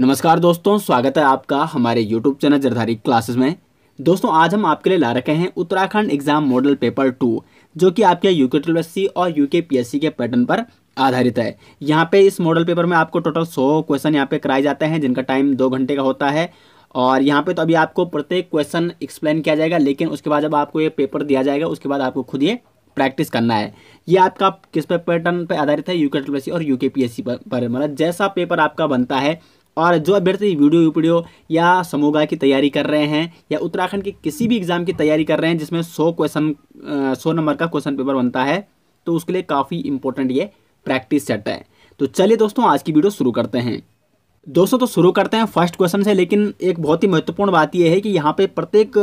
नमस्कार दोस्तों स्वागत है आपका हमारे YouTube चैनल जरधारी क्लासेस में दोस्तों आज हम आपके लिए ला रखे हैं Uttarakhand exam model paper two जो कि आपके यू के और यू के के पैटर्न पर आधारित है यहाँ पे इस मॉडल पेपर में आपको टोटल सौ क्वेश्चन यहाँ पे कराए जाते हैं जिनका टाइम दो घंटे का होता है और यहाँ पे तो अभी आपको प्रत्येक क्वेश्चन एक्सप्लेन किया जाएगा लेकिन उसके बाद जब आपको ये पेपर दिया जाएगा उसके बाद आपको खुद ये प्रैक्टिस करना है ये आपका किस पे पैटर्न पे आधारित है यू के और यू के पर, पर मतलब जैसा पेपर आपका बनता है और जो अभ्यर्थी वीडियो वीडियो या समोगा की तैयारी कर रहे हैं या उत्तराखंड के किसी भी एग्ज़ाम की तैयारी कर रहे हैं जिसमें सौ क्वेश्चन सौ नंबर का क्वेश्चन पेपर बनता है तो उसके लिए काफ़ी इंपॉर्टेंट ये प्रैक्टिस सेट है तो चलिए दोस्तों आज की वीडियो शुरू करते हैं दोस्तों तो शुरू करते हैं फर्स्ट क्वेश्चन से लेकिन एक बहुत ही महत्वपूर्ण बात यह है कि यहाँ पे प्रत्येक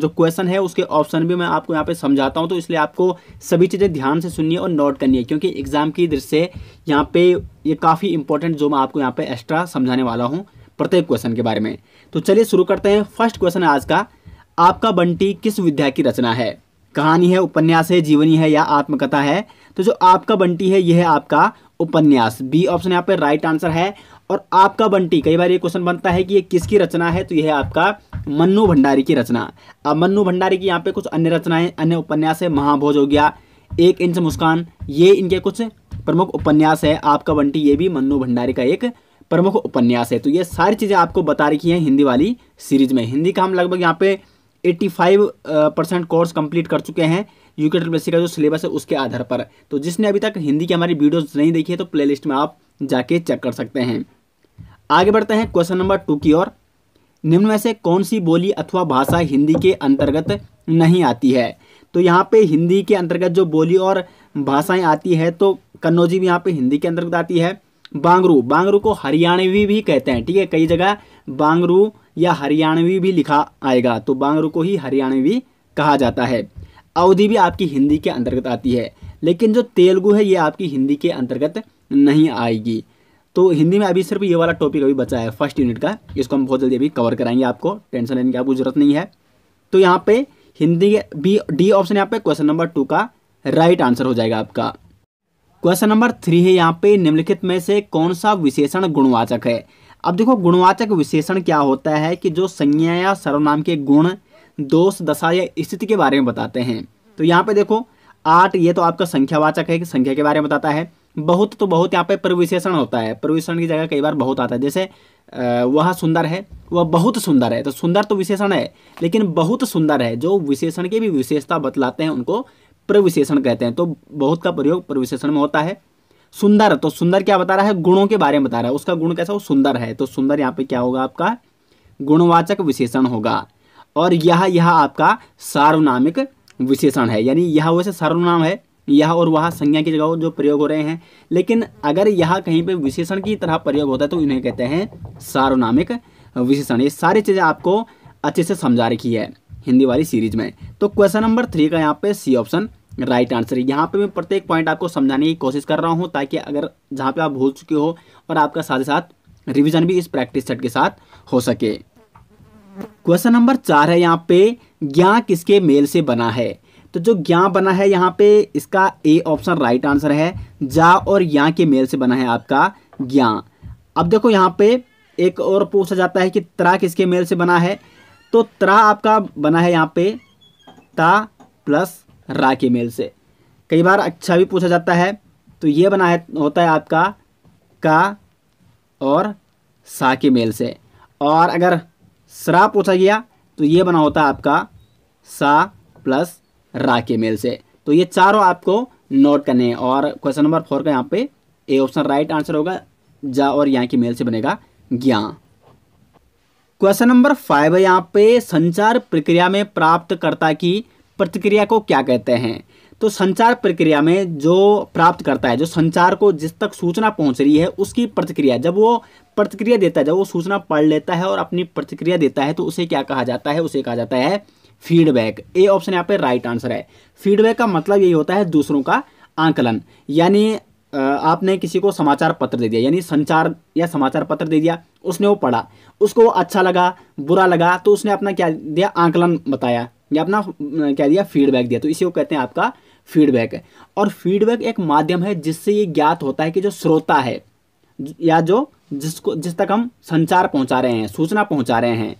जो क्वेश्चन है उसके ऑप्शन भी मैं आपको यहाँ पे समझाता हूँ तो इसलिए आपको सभी चीज़ें ध्यान से सुनिए और नोट करनी है क्योंकि एग्जाम की दृष्टि से यहाँ पे ये काफ़ी इंपॉर्टेंट जो मैं आपको यहाँ पे एक्स्ट्रा समझाने वाला हूँ प्रत्येक क्वेश्चन के बारे में तो चलिए शुरू करते हैं फर्स्ट क्वेश्चन आज का आपका बंटी किस विद्या की रचना है कहानी है उपन्यास है जीवनी है या आत्मकथा है तो जो आपका बंटी है यह है आपका उपन्यास बी ऑप्शन यहाँ पे राइट आंसर है और आपका बंटी कई बार ये क्वेश्चन बनता है कि ये किसकी रचना है तो यह है आपका मन्नू भंडारी की रचना अब मन्नू भंडारी की यहाँ पे कुछ अन्य रचनाएं अन्य उपन्यास है महाभोज हो गया एक इंच मुस्कान ये इनके कुछ प्रमुख उपन्यास है आपका बंटी ये भी मन्नू भंडारी का एक प्रमुख उपन्यास है तो ये सारी चीज़ें आपको बता रखी हैं हिंदी वाली सीरीज में हिंदी का हम लगभग यहाँ पे 85 परसेंट कोर्स कंप्लीट कर चुके हैं यूके ट्रिपल का जो सिलेबस है उसके आधार पर तो जिसने अभी तक हिंदी की हमारी वीडियोज़ नहीं देखी है तो प्लेलिस्ट में आप जाके चेक कर सकते हैं आगे बढ़ते हैं क्वेश्चन नंबर टू की ओर निम्न में से कौन सी बोली अथवा भाषा हिंदी के अंतर्गत नहीं आती है तो यहाँ पे हिंदी के अंतर्गत जो बोली और भाषाएं आती है तो कन्नौजी भी यहाँ पे हिंदी के अंतर्गत आती है बांगरू बांगरू को हरियाणवी भी, भी कहते हैं ठीक है कई जगह बांगरू या हरियाणवी भी लिखा आएगा तो बांगरू को ही हरियाणवी कहा जाता है अवधि भी आपकी हिंदी के अंतर्गत आती है लेकिन जो तेलुगु है ये आपकी हिंदी के अंतर्गत नहीं आएगी तो हिंदी में अभी सिर्फ ये वाला टॉपिक अभी बचा है फर्स्ट यूनिट का इसको हम बहुत जल्दी अभी कवर कराएंगे आपको टेंशन लेने की आपको जरूरत नहीं है तो यहाँ पे हिंदी बी डी ऑप्शन यहाँ पे क्वेश्चन नंबर टू का राइट आंसर हो जाएगा आपका क्वेश्चन नंबर थ्री है यहाँ पे निम्नलिखित में से कौन सा विशेषण गुणवाचक है अब देखो गुणवाचक विशेषण क्या होता है कि जो संज्ञा या सर्वनाम के गुण दोष दशा या स्थिति के बारे में बताते हैं तो यहाँ पे देखो आठ ये तो आपका संख्यावाचक है कि संख्या के बारे में बताता है बहुत तो बहुत यहाँ पे प्रविशेषण होता है प्रविशेषण की जगह कई बार बहुत आता है जैसे वह सुंदर है वह बहुत सुंदर है तो सुंदर तो विशेषण है लेकिन बहुत सुंदर है जो विशेषण की भी विशेषता बतलाते हैं उनको प्रविशेषण कहते हैं तो बहुत का प्रयोग प्रविशेषण में होता है सुंदर तो सुंदर क्या बता रहा है गुणों के बारे में बता रहा है उसका गुण कैसा वो सुंदर है तो सुंदर यहाँ पे क्या होगा आपका गुणवाचक विशेषण होगा और यह यह आपका सार्वनामिक विशेषण है यानी यह वैसे सर्वनाम है यह और वह संज्ञा की जगह जो प्रयोग हो रहे हैं लेकिन अगर यह कहीं पर विशेषण की तरह प्रयोग होता है तो इन्हें कहते हैं सार्वनामिक विशेषण ये सारी चीज़ें आपको अच्छे से समझा रखी है हिंदी वाली सीरीज में तो क्वेश्चन नंबर थ्री का यहाँ पे सी ऑप्शन राइट आंसर है यहाँ पे मैं प्रत्येक पॉइंट आपको समझाने की कोशिश कर रहा हूँ ताकि अगर जहाँ पे आप भूल चुके हो और आपका साथ ही साथ रिविजन भी इस प्रैक्टिस सेट के साथ हो सके क्वेश्चन नंबर चार है यहाँ पे ज्ञा किसके मेल से बना है तो जो ज्ञा बना है यहाँ पे इसका ए ऑप्शन राइट आंसर है जा और या के मेल से बना है आपका ज्ञा अब देखो यहाँ पे एक और पूछा जाता है कि त्रा किसके मेल से बना है तो त्रा आपका बना है यहाँ पे ता प्लस रा के मेल से कई बार अच्छा भी पूछा जाता है तो ये बना है होता है आपका का और सा के मेल से और अगर सरा पूछा गया तो ये बना होता है आपका सा प्लस रा के मेल से तो ये चारों आपको नोट करने हैं और क्वेश्चन नंबर फोर का यहाँ पे ए ऑप्शन राइट आंसर होगा जा और यहाँ की मेल से बनेगा ज्ञा क्वेश्चन नंबर फाइव है यहाँ पे संचार प्रक्रिया में प्राप्तकर्ता की प्रतिक्रिया को क्या कहते हैं तो संचार प्रक्रिया में जो प्राप्त करता है जो संचार को जिस तक सूचना पहुंच रही है उसकी प्रतिक्रिया जब वो प्रतिक्रिया देता है जब वो सूचना पढ़ लेता है और अपनी प्रतिक्रिया देता है तो उसे क्या कहा जाता है उसे कहा जाता है फीडबैक ए ऑप्शन यहाँ पे राइट आंसर है फीडबैक का मतलब यही होता है दूसरों का आंकलन यानी आपने किसी को समाचार पत्र दे दिया यानी संचार या समाचार पत्र दे दिया उसने वो पढ़ा उसको वो अच्छा लगा बुरा लगा तो उसने अपना क्या दिया आंकलन बताया या अपना क्या दिया फीडबैक दिया तो इसी को कहते हैं आपका फीडबैक और फीडबैक एक माध्यम है जिससे ये ज्ञात होता है कि जो श्रोता है या जो जिसको जिस तक हम संचार पहुँचा रहे हैं सूचना पहुँचा रहे हैं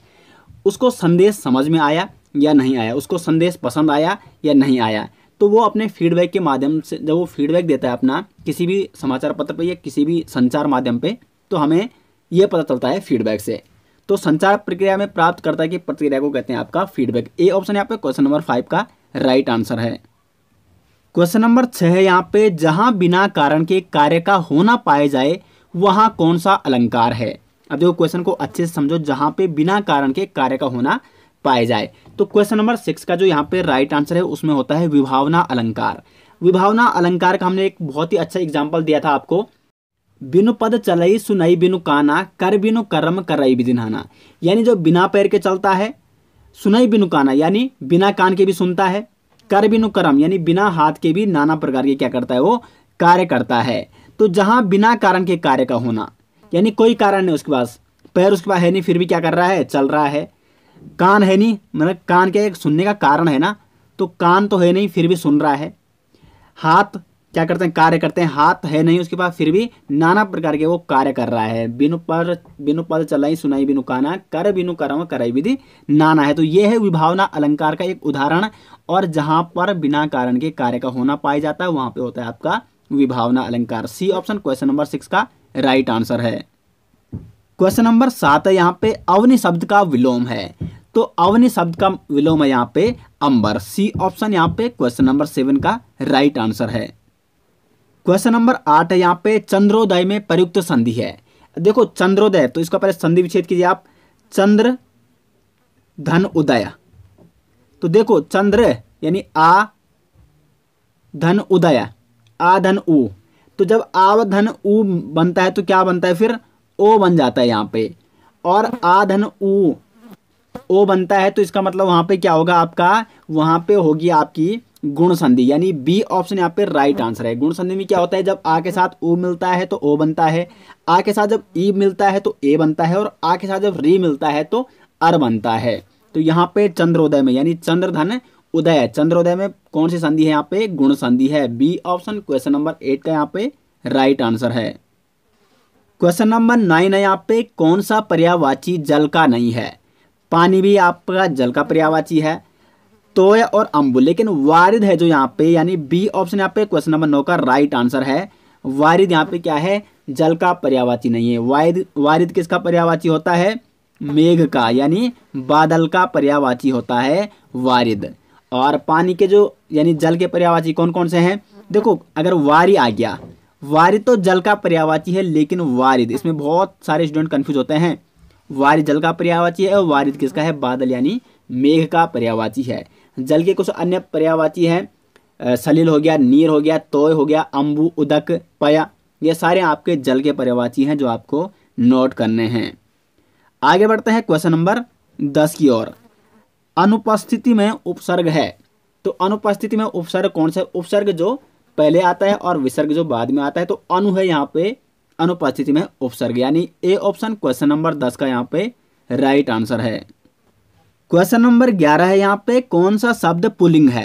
उसको संदेश समझ में आया या नहीं आया उसको संदेश पसंद आया या नहीं आया तो वो अपने फीडबैक के माध्यम से जब वो फीडबैक देता है अपना किसी भी समाचार पत्र पे या किसी भी संचार माध्यम पे तो हमें यह पता चलता है फीडबैक से तो संचार प्रक्रिया में प्राप्तकर्ता की प्रतिक्रिया को कहते हैं आपका फीडबैक ए ऑप्शन यहाँ पे क्वेश्चन नंबर फाइव का राइट आंसर है क्वेश्चन नंबर छः है यहाँ पे जहाँ बिना कारण के कार्य का होना पाए जाए वहाँ कौन सा अलंकार है अब देखो क्वेश्चन को अच्छे से समझो जहाँ पे बिना कारण के कार्य का होना पाए जाए तो क्वेश्चन नंबर सिक्स का जो यहाँ पे राइट आंसर है उसमें होता है विभावना अलंकार विभावना अलंकार का हमने एक बहुत ही अच्छा एग्जाम्पल दिया था आपको बिनु पद चलई सुनई बिनु काना कर बिनु कर्म करई बिजिनहाना यानी जो बिना पैर के चलता है सुनई बिनु काना यानी बिना कान के भी सुनता है कर बिनु कर्म यानी बिना हाथ के भी नाना प्रकार के क्या करता है वो कार्य करता है तो जहाँ बिना कारण के कार्य का होना यानी कोई कारण नहीं उसके पास पैर उसके पास है नहीं फिर भी क्या कर रहा है चल रहा है कान है नहीं मतलब कान क्या एक सुनने का कारण है ना तो कान तो है नहीं फिर भी सुन रहा है हाथ क्या करते हैं कार्य करते हैं हाथ है नहीं उसके पास फिर भी नाना प्रकार के वो कार्य कर रहा है बिनु पर बिनु पद चलाई सुनाई बिनु काना कर बिनु करम कराई विधि नाना है तो ये है विभावना अलंकार का एक उदाहरण और जहाँ पर बिना कारण के कार्य का होना पाया जाता है वहाँ पे होता है आपका विभावना अलंकार C option question number six का राइट आंसर है क्वेश्चन नंबर सात है यहाँ पे अवनि शब्द का विलोम है तो अवनि शब्द का विलोम है यहाँ पे अंबर सी ऑप्शन यहाँ पे क्वेश्चन नंबर सेवन का राइट आंसर है क्वेश्चन नंबर आठ है यहाँ पे चंद्रोदय में प्रयुक्त संधि है देखो चंद्रोदय तो इसका पहले संधि विच्छेद कीजिए आप चंद्र धन उदय तो देखो चंद्र यानी आ धन उदय आ धन उ तो जब आ धन उ बनता है तो क्या बनता है फिर ओ बन जाता है यहाँ पे और आ धन ऊ ओ बनता है तो इसका मतलब वहां पे क्या होगा आपका वहां पे होगी आपकी गुण संधि यानी बी ऑप्शन यहाँ पे राइट आंसर है गुण संधि में क्या होता है जब आ के साथ ओ मिलता है तो ओ बनता है आ के साथ जब ई e मिलता है तो ए बनता है और आ के साथ जब री मिलता है तो अर बनता है तो यहाँ पे चंद्रोदय में यानी चंद्रधन उदय चंद्रोदय में कौन सी संधि है यहाँ पे गुण संधि है B option question number eight का यहाँ पे राइट आंसर है क्वेश्चन नंबर नाइन है यहाँ पे कौन सा पर्यावाची जल का नहीं है पानी भी आपका जल का पर्यावाची है तोय और अम्बुल लेकिन वारिद है जो यहाँ पे यानी बी ऑप्शन यहाँ पे क्वेश्चन नंबर नौ का राइट आंसर है वारिद यहाँ पे क्या है जल का पर्यावाची नहीं है वारिद वारिद किसका पर्यावाची होता है मेघ का यानी बादल का पर्यावाची होता है वारिद और पानी के जो यानी जल के पर्यावाची कौन कौन से हैं देखो अगर वारी आ गया वारिद तो जल का पर्यावाची है लेकिन वारिद इसमें बहुत सारे स्टूडेंट कन्फ्यूज होते हैं वारिद जल का पर्यावाची है और वारिद किसका है बादल यानी मेघ का पर्यावाची है जल के कुछ अन्य पर्यावाची हैं सलील हो गया नीर हो गया तोय हो गया अम्बू उदक पया ये सारे आपके जल के पर्यावाची हैं जो आपको नोट करने हैं आगे बढ़ते हैं क्वेश्चन नंबर दस की ओर अनुपस्थिति में उपसर्ग है तो अनुपस्थिति में उपसर्ग कौन सा उपसर्ग जो पहले आता है और विसर्ग जो बाद में आता है तो अनु है यहाँ पे अनुपस्थिति में उपसर्ग यानी ए ऑप्शन क्वेश्चन नंबर दस का यहाँ पे राइट आंसर है क्वेश्चन नंबर ग्यारह है यहाँ पे कौन सा शब्द पुलिंग है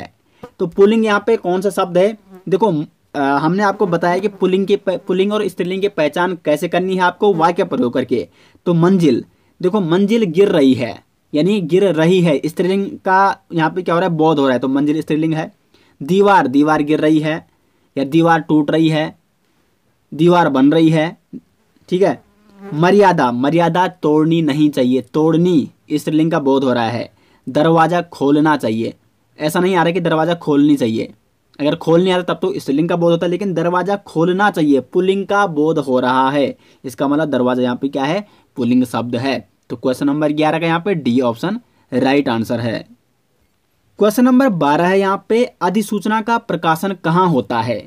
तो पुलिंग यहाँ पे कौन सा शब्द है देखो आ, हमने आपको बताया कि पुलिंग की पुलिंग और स्त्रीलिंग की पहचान कैसे करनी है आपको वाक्य प्रयोग करके तो मंजिल देखो मंजिल गिर रही है यानी गिर रही है स्त्रीलिंग का यहाँ पे क्या हो रहा है बोध हो रहा है तो मंजिल स्त्रीलिंग है दीवार दीवार गिर रही है या दीवार टूट रही है दीवार बन रही है ठीक है मर्यादा मर्यादा तोड़नी नहीं चाहिए तोड़नी स्त्रीलिंग का बोध हो रहा है दरवाज़ा खोलना चाहिए ऐसा नहीं आ रहा कि दरवाज़ा खोलनी चाहिए अगर खोल नहीं आ रहा तब तो स्त्रीलिंग का बोध होता है लेकिन दरवाज़ा खोलना चाहिए पुलिंग का बोध हो रहा है इसका मतलब दरवाज़ा यहाँ पे क्या है पुलिंग शब्द है तो क्वेश्चन नंबर ग्यारह का यहाँ पे डी ऑप्शन राइट आंसर है क्वेश्चन नंबर बारह है यहाँ पे अधिसूचना का प्रकाशन कहाँ होता है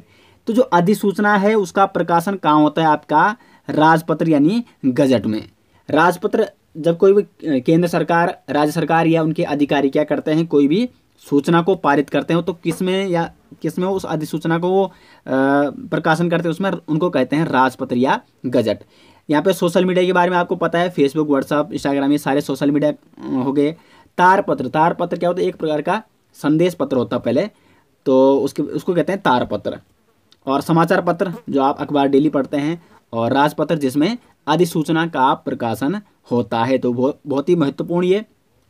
तो जो अधिसूचना है उसका प्रकाशन कहाँ होता है आपका राजपत्र यानी गजट में राजपत्र जब कोई भी केंद्र सरकार राज्य सरकार या उनके अधिकारी क्या करते हैं कोई भी सूचना को पारित करते हैं तो किस में या किस में उस अधिसूचना को वो प्रकाशन करते हैं उसमें उनको कहते हैं राजपत्र या गजट यहाँ पे सोशल मीडिया के बारे में आपको पता है फेसबुक व्हाट्सअप इंस्टाग्राम ये सारे सोशल मीडिया हो गए तार पत्र तार पत्र क्या होता है एक प्रकार का संदेश पत्र होता पहले तो उसके उसको कहते हैं तार पत्र और समाचार पत्र जो आप अखबार डेली पढ़ते हैं और राजपत्र जिसमें अधिसूचना का प्रकाशन होता है तो बहुत ही महत्वपूर्ण ये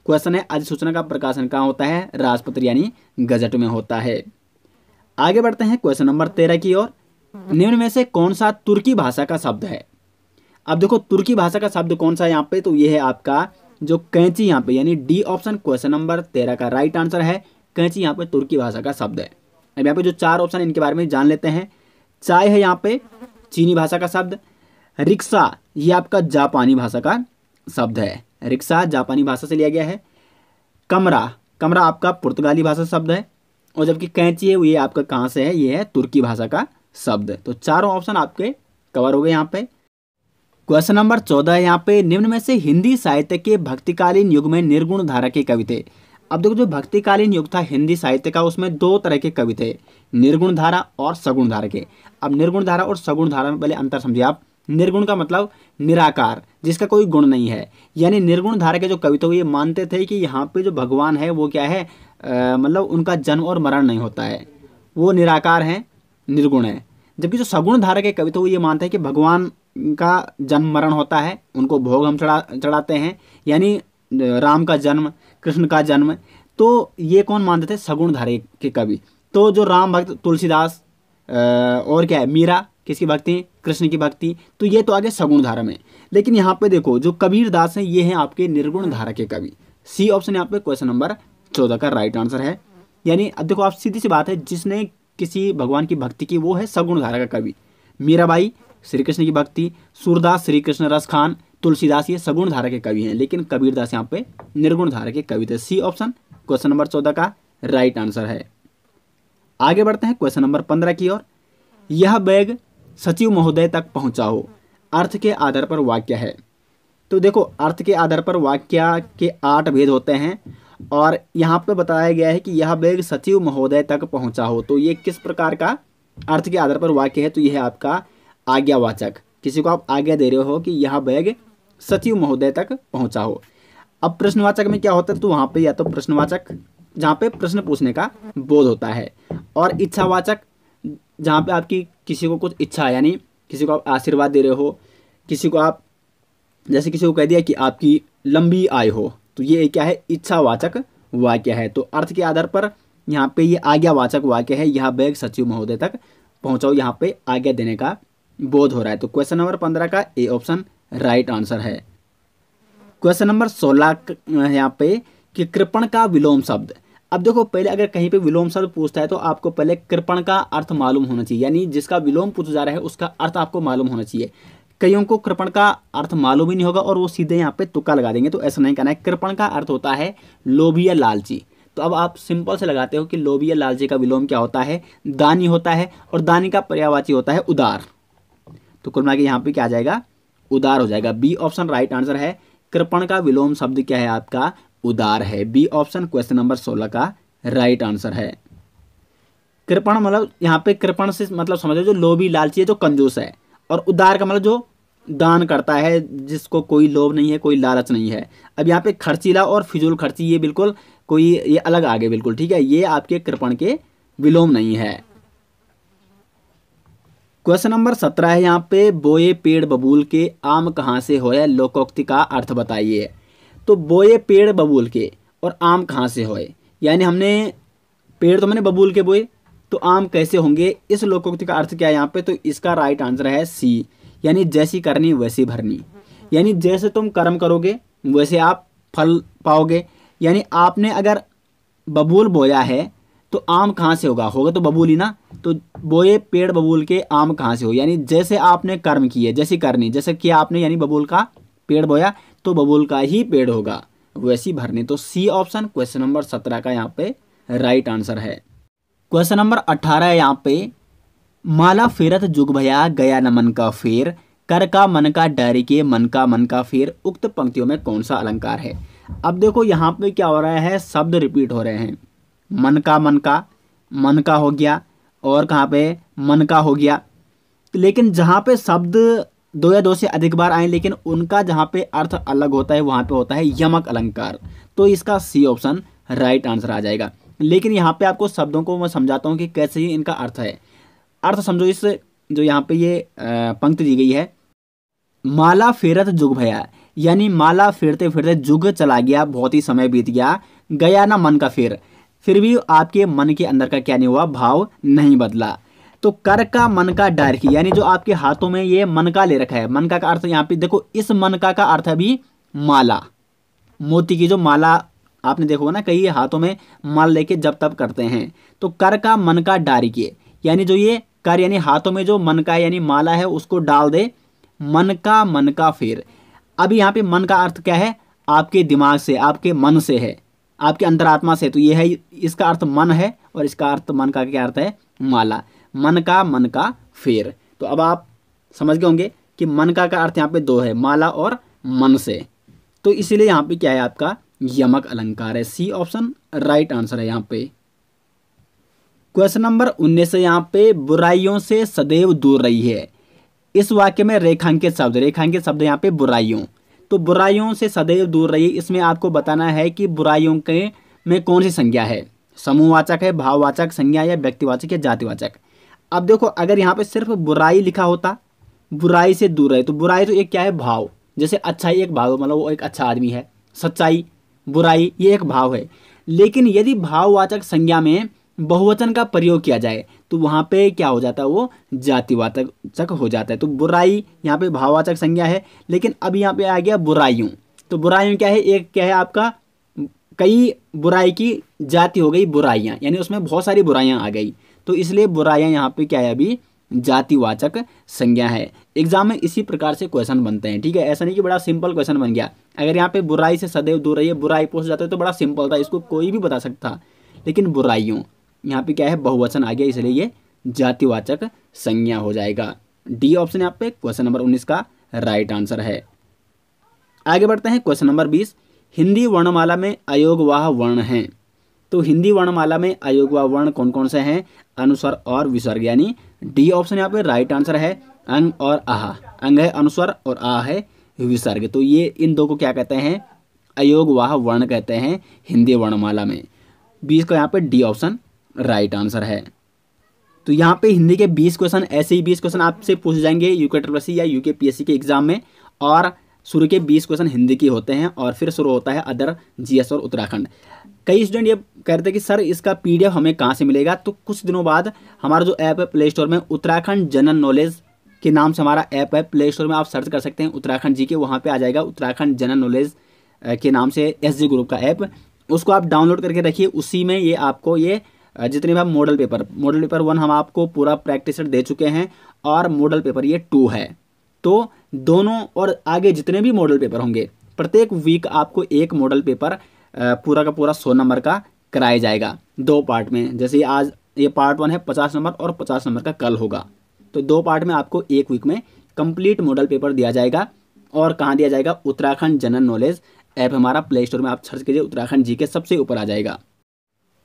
क्वेश्चन है अधिसूचना का प्रकाशन कहाँ होता है राजपत्र यानी गजट में होता है आगे बढ़ते हैं क्वेश्चन नंबर तेरह की ओर निम्न में से कौन सा तुर्की भाषा का शब्द है अब देखो तुर्की भाषा का शब्द कौन सा है यहाँ पे तो ये है आपका जो कैंची यहाँ पे यानी डी ऑप्शन क्वेश्चन नंबर तेरह का राइट आंसर है कैंची यहाँ पे तुर्की भाषा का शब्द है अब यहाँ पे जो चार ऑप्शन इनके बारे में जान लेते हैं चाय है यहाँ पे चीनी भाषा का शब्द रिक्शा ये आपका जापानी भाषा का शब्द है रिक्शा जापानी भाषा से लिया गया है कमरा कमरा आपका पुर्तगाली भाषा शब्द है और जबकि कैंची है ये आपका कहाँ से है ये है तुर्की भाषा का शब्द तो चारों ऑप्शन आपके कवर हो गए यहाँ पे क्वेश्चन नंबर चौदह यहाँ पे निम्न में से हिंदी साहित्य के भक्तिकालीन युग में निर्गुण धारा के कवि थे अब देखो जो भक्तिकालीन युग था हिंदी साहित्य का उसमें दो तरह के कवि थे निर्गुण धारा और सगुण धारा के अब निर्गुण धारा और सगुण धारा में पहले अंतर समझिए आप निर्गुण का मतलब निराकार जिसका कोई गुण नहीं है यानी निर्गुण धारा के जो कवि थे वो ये मानते थे कि यहाँ पे जो भगवान है वो क्या है मतलब उनका जन्म और मरण नहीं होता है वो निराकार हैं निर्गुण है जबकि जो सगुण धारा के कवि थे तो वो ये मानते हैं कि भगवान का जन्म मरण होता है उनको भोग हम चढ़ा चढ़ाते हैं यानी राम का जन्म कृष्ण का जन्म तो ये कौन मानते थे सगुण धारे के कवि तो जो राम भक्त तुलसीदास और क्या है मीरा किसकी भक्ति कृष्ण की भक्ति तो ये तो आगे सगुण धारा में लेकिन यहाँ पे देखो जो कबीर दास हैं ये हैं आपके निर्गुण धारा के कवि सी ऑप्शन यहाँ पे क्वेश्चन नंबर चौदह का राइट आंसर है यानी अब देखो आप सीधी सी बात है जिसने किसी भगवान की भक्ति की वो है सगुण धारा का कवि मीराबाई श्री कृष्ण की भक्ति सूरदास श्री कृष्ण रस खान तुलसीदास ये सगुण धारा के कवि हैं लेकिन कबीरदास यहाँ पे निर्गुण धारा के कवि थे सी ऑप्शन क्वेश्चन नंबर चौदह का राइट आंसर है आगे बढ़ते हैं क्वेश्चन नंबर पंद्रह की ओर यह बैग सचिव महोदय तक पहुंचा हो अर्थ के आधार पर वाक्य है तो देखो अर्थ के आधार पर वाक्य के आठ भेद होते हैं और यहाँ पे बताया गया है कि यह बैग सचिव महोदय तक पहुँचा हो तो ये किस प्रकार का अर्थ के आधार पर वाक्य है तो यह आपका आज्ञावाचक किसी को आप आज्ञा दे रहे हो कि यह बैग सचिव महोदय तक पहुँचा हो अब प्रश्नवाचक में क्या होता है तो वहाँ पर या तो प्रश्नवाचक जहाँ पे प्रश्न पूछने का बोध होता है और इच्छावाचक जहाँ पे आपकी किसी को कुछ इच्छा यानी किसी को आप आशीर्वाद दे रहे हो किसी को आप जैसे किसी को कह दिया कि आपकी लंबी आय हो तो ये क्या है इच्छावाचक वाक्य है तो अर्थ के आधार पर यहाँ पे ये आज्ञावाचक वाक्य है यह बैग सचिव महोदय तक पहुंचाओ यहाँ पे आज्ञा देने का बोध हो रहा है तो क्वेश्चन नंबर पंद्रह का ए ऑप्शन राइट आंसर है क्वेश्चन नंबर सोलह यहाँ पे कि कृपण का विलोम शब्द अब देखो पहले अगर कहीं पे विलोम शब्द पूछता है तो आपको पहले कृपण का अर्थ मालूम होना चाहिए यानी जिसका विलोम पूछा जा रहा है उसका अर्थ आपको मालूम होना चाहिए कईयों को कृपण का अर्थ मालूम ही नहीं होगा और वो सीधे यहाँ पे तुक्का लगा देंगे तो ऐसा नहीं करना है कृपण का अर्थ होता है लोभी या लालची तो अब आप सिंपल से लगाते हो कि लोभी या लालची का विलोम क्या होता है दानी होता है और दानी का पर्यावाची होता है उदार तो कृपणा के यहाँ पे क्या आ जाएगा उदार हो जाएगा बी ऑप्शन राइट आंसर है कृपण का विलोम शब्द क्या है आपका उदार है बी ऑप्शन क्वेश्चन नंबर सोलह का राइट आंसर है कृपण मतलब यहाँ पे कृपण से मतलब समझो जो लोभी लालची है जो कंजूस है और उदार का मतलब जो दान करता है जिसको कोई लोभ नहीं है कोई लालच नहीं है अब यहाँ पे खर्चीला और फिजूल खर्ची ये बिल्कुल कोई ये अलग आ गए बिल्कुल ठीक है ये आपके कृपण के विलोम नहीं है क्वेश्चन नंबर सत्रह है यहाँ पे बोए पेड़ बबूल के आम कहाँ से हो लोकोक्ति का अर्थ बताइए तो बोए पेड़ बबूल के और आम कहाँ से होए यानी हमने पेड़ तो मैंने बबूल के बोए तो आम कैसे होंगे इस लोकोक्ति का अर्थ क्या है यहाँ पे तो इसका राइट आंसर है सी यानी जैसी करनी वैसी भरनी यानी जैसे तुम कर्म करोगे वैसे आप फल पाओगे यानी आपने अगर बबूल बोया है तो आम कहाँ से होगा होगा तो बबूल ही ना तो बोए पेड़ बबूल के आम कहाँ से हो यानी जैसे आपने कर्म किए जैसी करनी जैसे किया आपने यानी बबूल का पेड़ बोया तो बबूल का ही पेड़ होगा वैसी भरनी तो सी ऑप्शन क्वेश्चन नंबर सत्रह का यहाँ पे राइट आंसर है क्वेश्चन नंबर अट्ठारह है यहाँ पे माला फेरत जुग भया गया नमन का फेर कर का मन का डर के मन का मन का फेर उक्त पंक्तियों में कौन सा अलंकार है अब देखो यहाँ पे क्या हो रहा है शब्द रिपीट हो रहे हैं मन का मन का मन का हो गया और कहाँ पे मन का हो गया लेकिन जहाँ पे शब्द दो या दो से अधिक बार आए लेकिन उनका जहाँ पे अर्थ अलग होता है वहाँ पे होता है यमक अलंकार तो इसका सी ऑप्शन राइट आंसर आ जाएगा लेकिन यहाँ पे आपको शब्दों को मैं समझाता हूँ कि कैसे ही इनका अर्थ है अर्थ समझो इस जो यहाँ पे ये पंक्ति दी गई है माला फेरत जुग भया यानी माला फेरते फेरते जुग चला गया बहुत ही समय बीत गया गया ना मन का फेर फिर भी आपके मन के अंदर का क्या नहीं हुआ भाव नहीं बदला तो कर का मन का डर की यानी जो आपके हाथों में ये मन का ले रखा है मन का, का अर्थ यहाँ पे देखो इस मन का का अर्थ है भी माला मोती की जो माला आपने देखो ना कई हाथों में मल लेके जब तब करते हैं तो कर का मन का डारी के यानी जो ये कर यानी हाथों में जो मन का यानी माला है उसको डाल दे मन का मन का फेर अब यहाँ पे मन का अर्थ क्या है आपके दिमाग से आपके मन से है आपके अंतरात्मा से तो ये है इसका अर्थ मन है और इसका अर्थ मन का क्या अर्थ है माला मन का मन का फेर तो अब आप समझ गए होंगे कि मन का का अर्थ यहाँ पे दो है माला और मन से तो इसीलिए यहाँ पे क्या है आपका यमक अलंकार है सी ऑप्शन राइट आंसर है यहाँ पे क्वेश्चन नंबर उन्नीस है यहाँ पे बुराइयों से सदैव दूर रही है इस वाक्य में रेखांकित शब्द रेखांकित शब्द यहाँ पे बुराइयों तो बुराइयों से सदैव दूर रही इसमें आपको बताना है कि बुराइयों के में कौन सी संज्ञा है समूहवाचक है भाववाचक संज्ञा या व्यक्तिवाचक या जातिवाचक अब देखो अगर यहाँ पे सिर्फ बुराई लिखा होता बुराई से दूर रहे तो बुराई तो एक क्या है भाव जैसे अच्छाई एक भाव मतलब वो एक अच्छा आदमी है सच्चाई बुराई ये एक भाव है लेकिन यदि भाववाचक संज्ञा में बहुवचन का प्रयोग किया जाए तो वहाँ पे क्या हो जाता है वो जातिवाचक हो जाता है तो बुराई यहाँ पे भाववाचक संज्ञा है लेकिन अब यहाँ पे आ गया बुराइयों तो बुराइयों क्या है एक क्या है आपका कई बुराई की जाति हो गई बुराइयाँ यानी उसमें बहुत सारी बुराइयाँ आ गई तो इसलिए बुराइयाँ यहाँ पे क्या है अभी जातिवाचक संज्ञा है एग्जाम में इसी प्रकार से क्वेश्चन बनते हैं ठीक है ऐसा नहीं कि बड़ा सिंपल क्वेश्चन बन गया अगर यहाँ पे बुराई से सदैव दूर रहिए बुराई पूछ जाते तो बड़ा सिंपल था इसको कोई भी बता सकता लेकिन बुराइयों यहाँ पे क्या है बहुवचन आ गया इसलिए ये जातिवाचक संज्ञा हो जाएगा डी ऑप्शन यहाँ पे क्वेश्चन नंबर उन्नीस का राइट आंसर है आगे बढ़ते हैं क्वेश्चन नंबर बीस हिंदी वर्णमाला में अयोगवाह वर्ण हैं तो हिंदी वर्णमाला में अयोग वर्ण कौन कौन से हैं अनुस्वर और विसर्ग यानी डी ऑप्शन यहाँ पे राइट आंसर है अंग और आहा अंग है अनुस्वर और आ है विसर्ग तो ये इन दो को क्या कहते हैं अयोग वाह वर्ण कहते हैं हिंदी वर्णमाला में बीस का यहाँ पे डी ऑप्शन राइट आंसर है तो यहाँ पे हिंदी के बीस क्वेश्चन ऐसे ही बीस क्वेश्चन आपसे पूछे जाएंगे यूके के या यूके के पी के एग्जाम में और शुरू के बीस क्वेश्चन हिंदी के होते हैं और फिर शुरू होता है अदर जीएस और उत्तराखंड कई स्टूडेंट ये कह थे कि सर इसका पीडीएफ हमें कहाँ से मिलेगा तो कुछ दिनों बाद हमारा जो ऐप है प्ले स्टोर में उत्तराखंड जनरल नॉलेज के नाम से हमारा ऐप है प्ले स्टोर में आप सर्च कर सकते हैं उत्तराखंड जी के वहाँ पर आ जाएगा उत्तराखंड जनरल नॉलेज के नाम से एस ग्रुप का ऐप उसको आप डाउनलोड करके रखिए उसी में ये आपको ये जितने भी model paper model paper one हम आपको पूरा प्रैक्टिस दे चुके हैं और मॉडल पेपर ये टू है तो दोनों और आगे जितने भी मॉडल पेपर होंगे प्रत्येक वीक आपको एक मॉडल पेपर पूरा का पूरा सौ नंबर का कराया जाएगा दो पार्ट में जैसे आज ये पार्ट वन है पचास नंबर और पचास नंबर का कल होगा तो दो पार्ट में आपको एक वीक में कंप्लीट मॉडल पेपर दिया जाएगा और कहाँ दिया जाएगा उत्तराखंड जनरल नॉलेज ऐप हमारा प्ले स्टोर में आप सर्च कीजिए उत्तराखंड जी के सबसे ऊपर आ जाएगा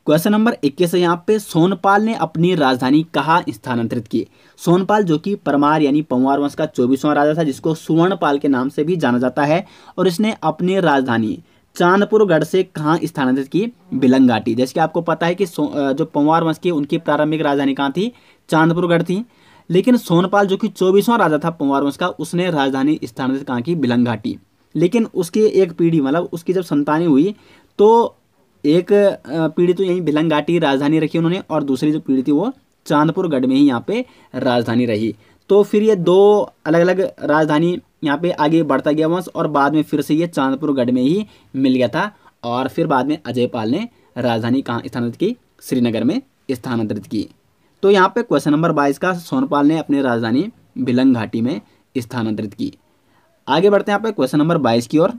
क्वेश्चन नंबर इक्कीस है यहाँ पे सोनपाल ने अपनी राजधानी कहाँ स्थानांतरित की सोनपाल जो कि परमार यानी पंवार वंश का चौबीसवां राजा था जिसको सुवर्णपाल के नाम से भी जाना जाता है और इसने अपनी राजधानी चांदपुर गढ़ से कहाँ स्थानांतरित की बिलंग घाटी जैसे कि आपको पता है कि जो पंवार वंश की उनकी प्रारंभिक राजधानी कहाँ थी चांदपुरगढ़ थी लेकिन सोनपाल जो कि चौबीसवां राजा था पंवार वंश का उसने राजधानी स्थानांतरित कहाँ की बिलंग घाटी लेकिन उसकी एक पीढ़ी मतलब उसकी जब संतानी हुई तो एक पीढ़ी तो यहीं बिलंग घाटी राजधानी रखी उन्होंने और दूसरी जो पीढ़ी थी वो चांदपुरगढ़ में ही यहाँ पे राजधानी रही तो फिर ये दो अलग अलग राजधानी यहाँ पे आगे बढ़ता गया वंश और बाद में फिर से ये चांदपुर गढ़ में ही मिल गया था और फिर बाद में अजयपाल ने राजधानी कहाँ स्थानांतरित की श्रीनगर में स्थानांतरित की तो यहाँ पे क्वेश्चन नंबर बाईस का सोनपाल ने अपनी राजधानी बिलंग घाटी में स्थानांतरित की आगे बढ़ते हैं यहाँ पे क्वेश्चन नंबर बाईस की ओर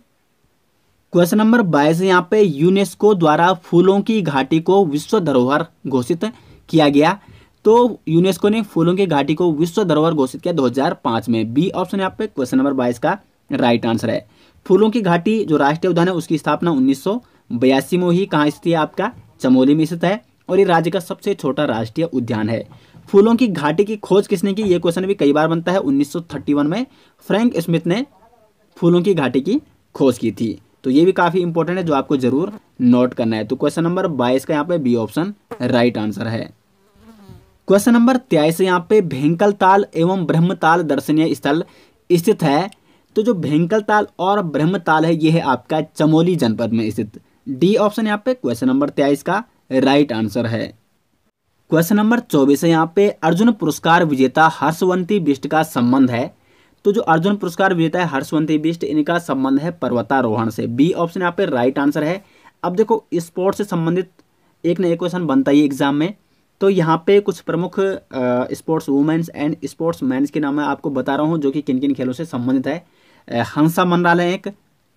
क्वेश्चन नंबर बाईस यहाँ पे यूनेस्को द्वारा फूलों की घाटी को विश्व धरोहर घोषित किया गया तो यूनेस्को ने फूलों की घाटी को विश्व धरोहर घोषित किया दो में बी ऑप्शन यहाँ पे क्वेश्चन नंबर बाईस का राइट आंसर है फूलों की घाटी जो राष्ट्रीय उद्यान है उसकी स्थापना उन्नीस में ही कहाँ स्थित है आपका चमोली में स्थित है और ये राज्य का सबसे छोटा राष्ट्रीय उद्यान है फूलों की घाटी की खोज किसने की ये क्वेश्चन भी कई बार बनता है 1931 में फ्रैंक स्मिथ ने फूलों की घाटी की खोज की थी तो ये भी काफ़ी इंपॉर्टेंट है जो आपको जरूर नोट करना है तो क्वेश्चन नंबर 22 का यहाँ पे बी ऑप्शन राइट आंसर है क्वेश्चन नंबर तेईस यहाँ पे भेंकल ताल एवं ब्रह्मताल दर्शनीय स्थल स्थित है तो जो भेंकल ताल और ब्रह्मताल है ये है आपका चमोली जनपद में स्थित डी ऑप्शन यहाँ पे क्वेश्चन नंबर तेईस का राइट आंसर है क्वेश्चन नंबर चौबीस है यहाँ पे अर्जुन पुरस्कार विजेता हर्षवंती बिष्ट का संबंध है तो जो अर्जुन पुरस्कार विजेता है हर्षवंती बिष्ट इनका संबंध है पर्वतारोहण से बी ऑप्शन यहाँ पे राइट आंसर है अब देखो स्पोर्ट्स से संबंधित एक न एक क्वेश्चन बनता ही एग्जाम में तो यहाँ पे कुछ प्रमुख sports womens and sports mans के नाम मैं आपको बता रहा हूँ जो कि किन किन खेलों से संबंधित है हंसा मनराल है एक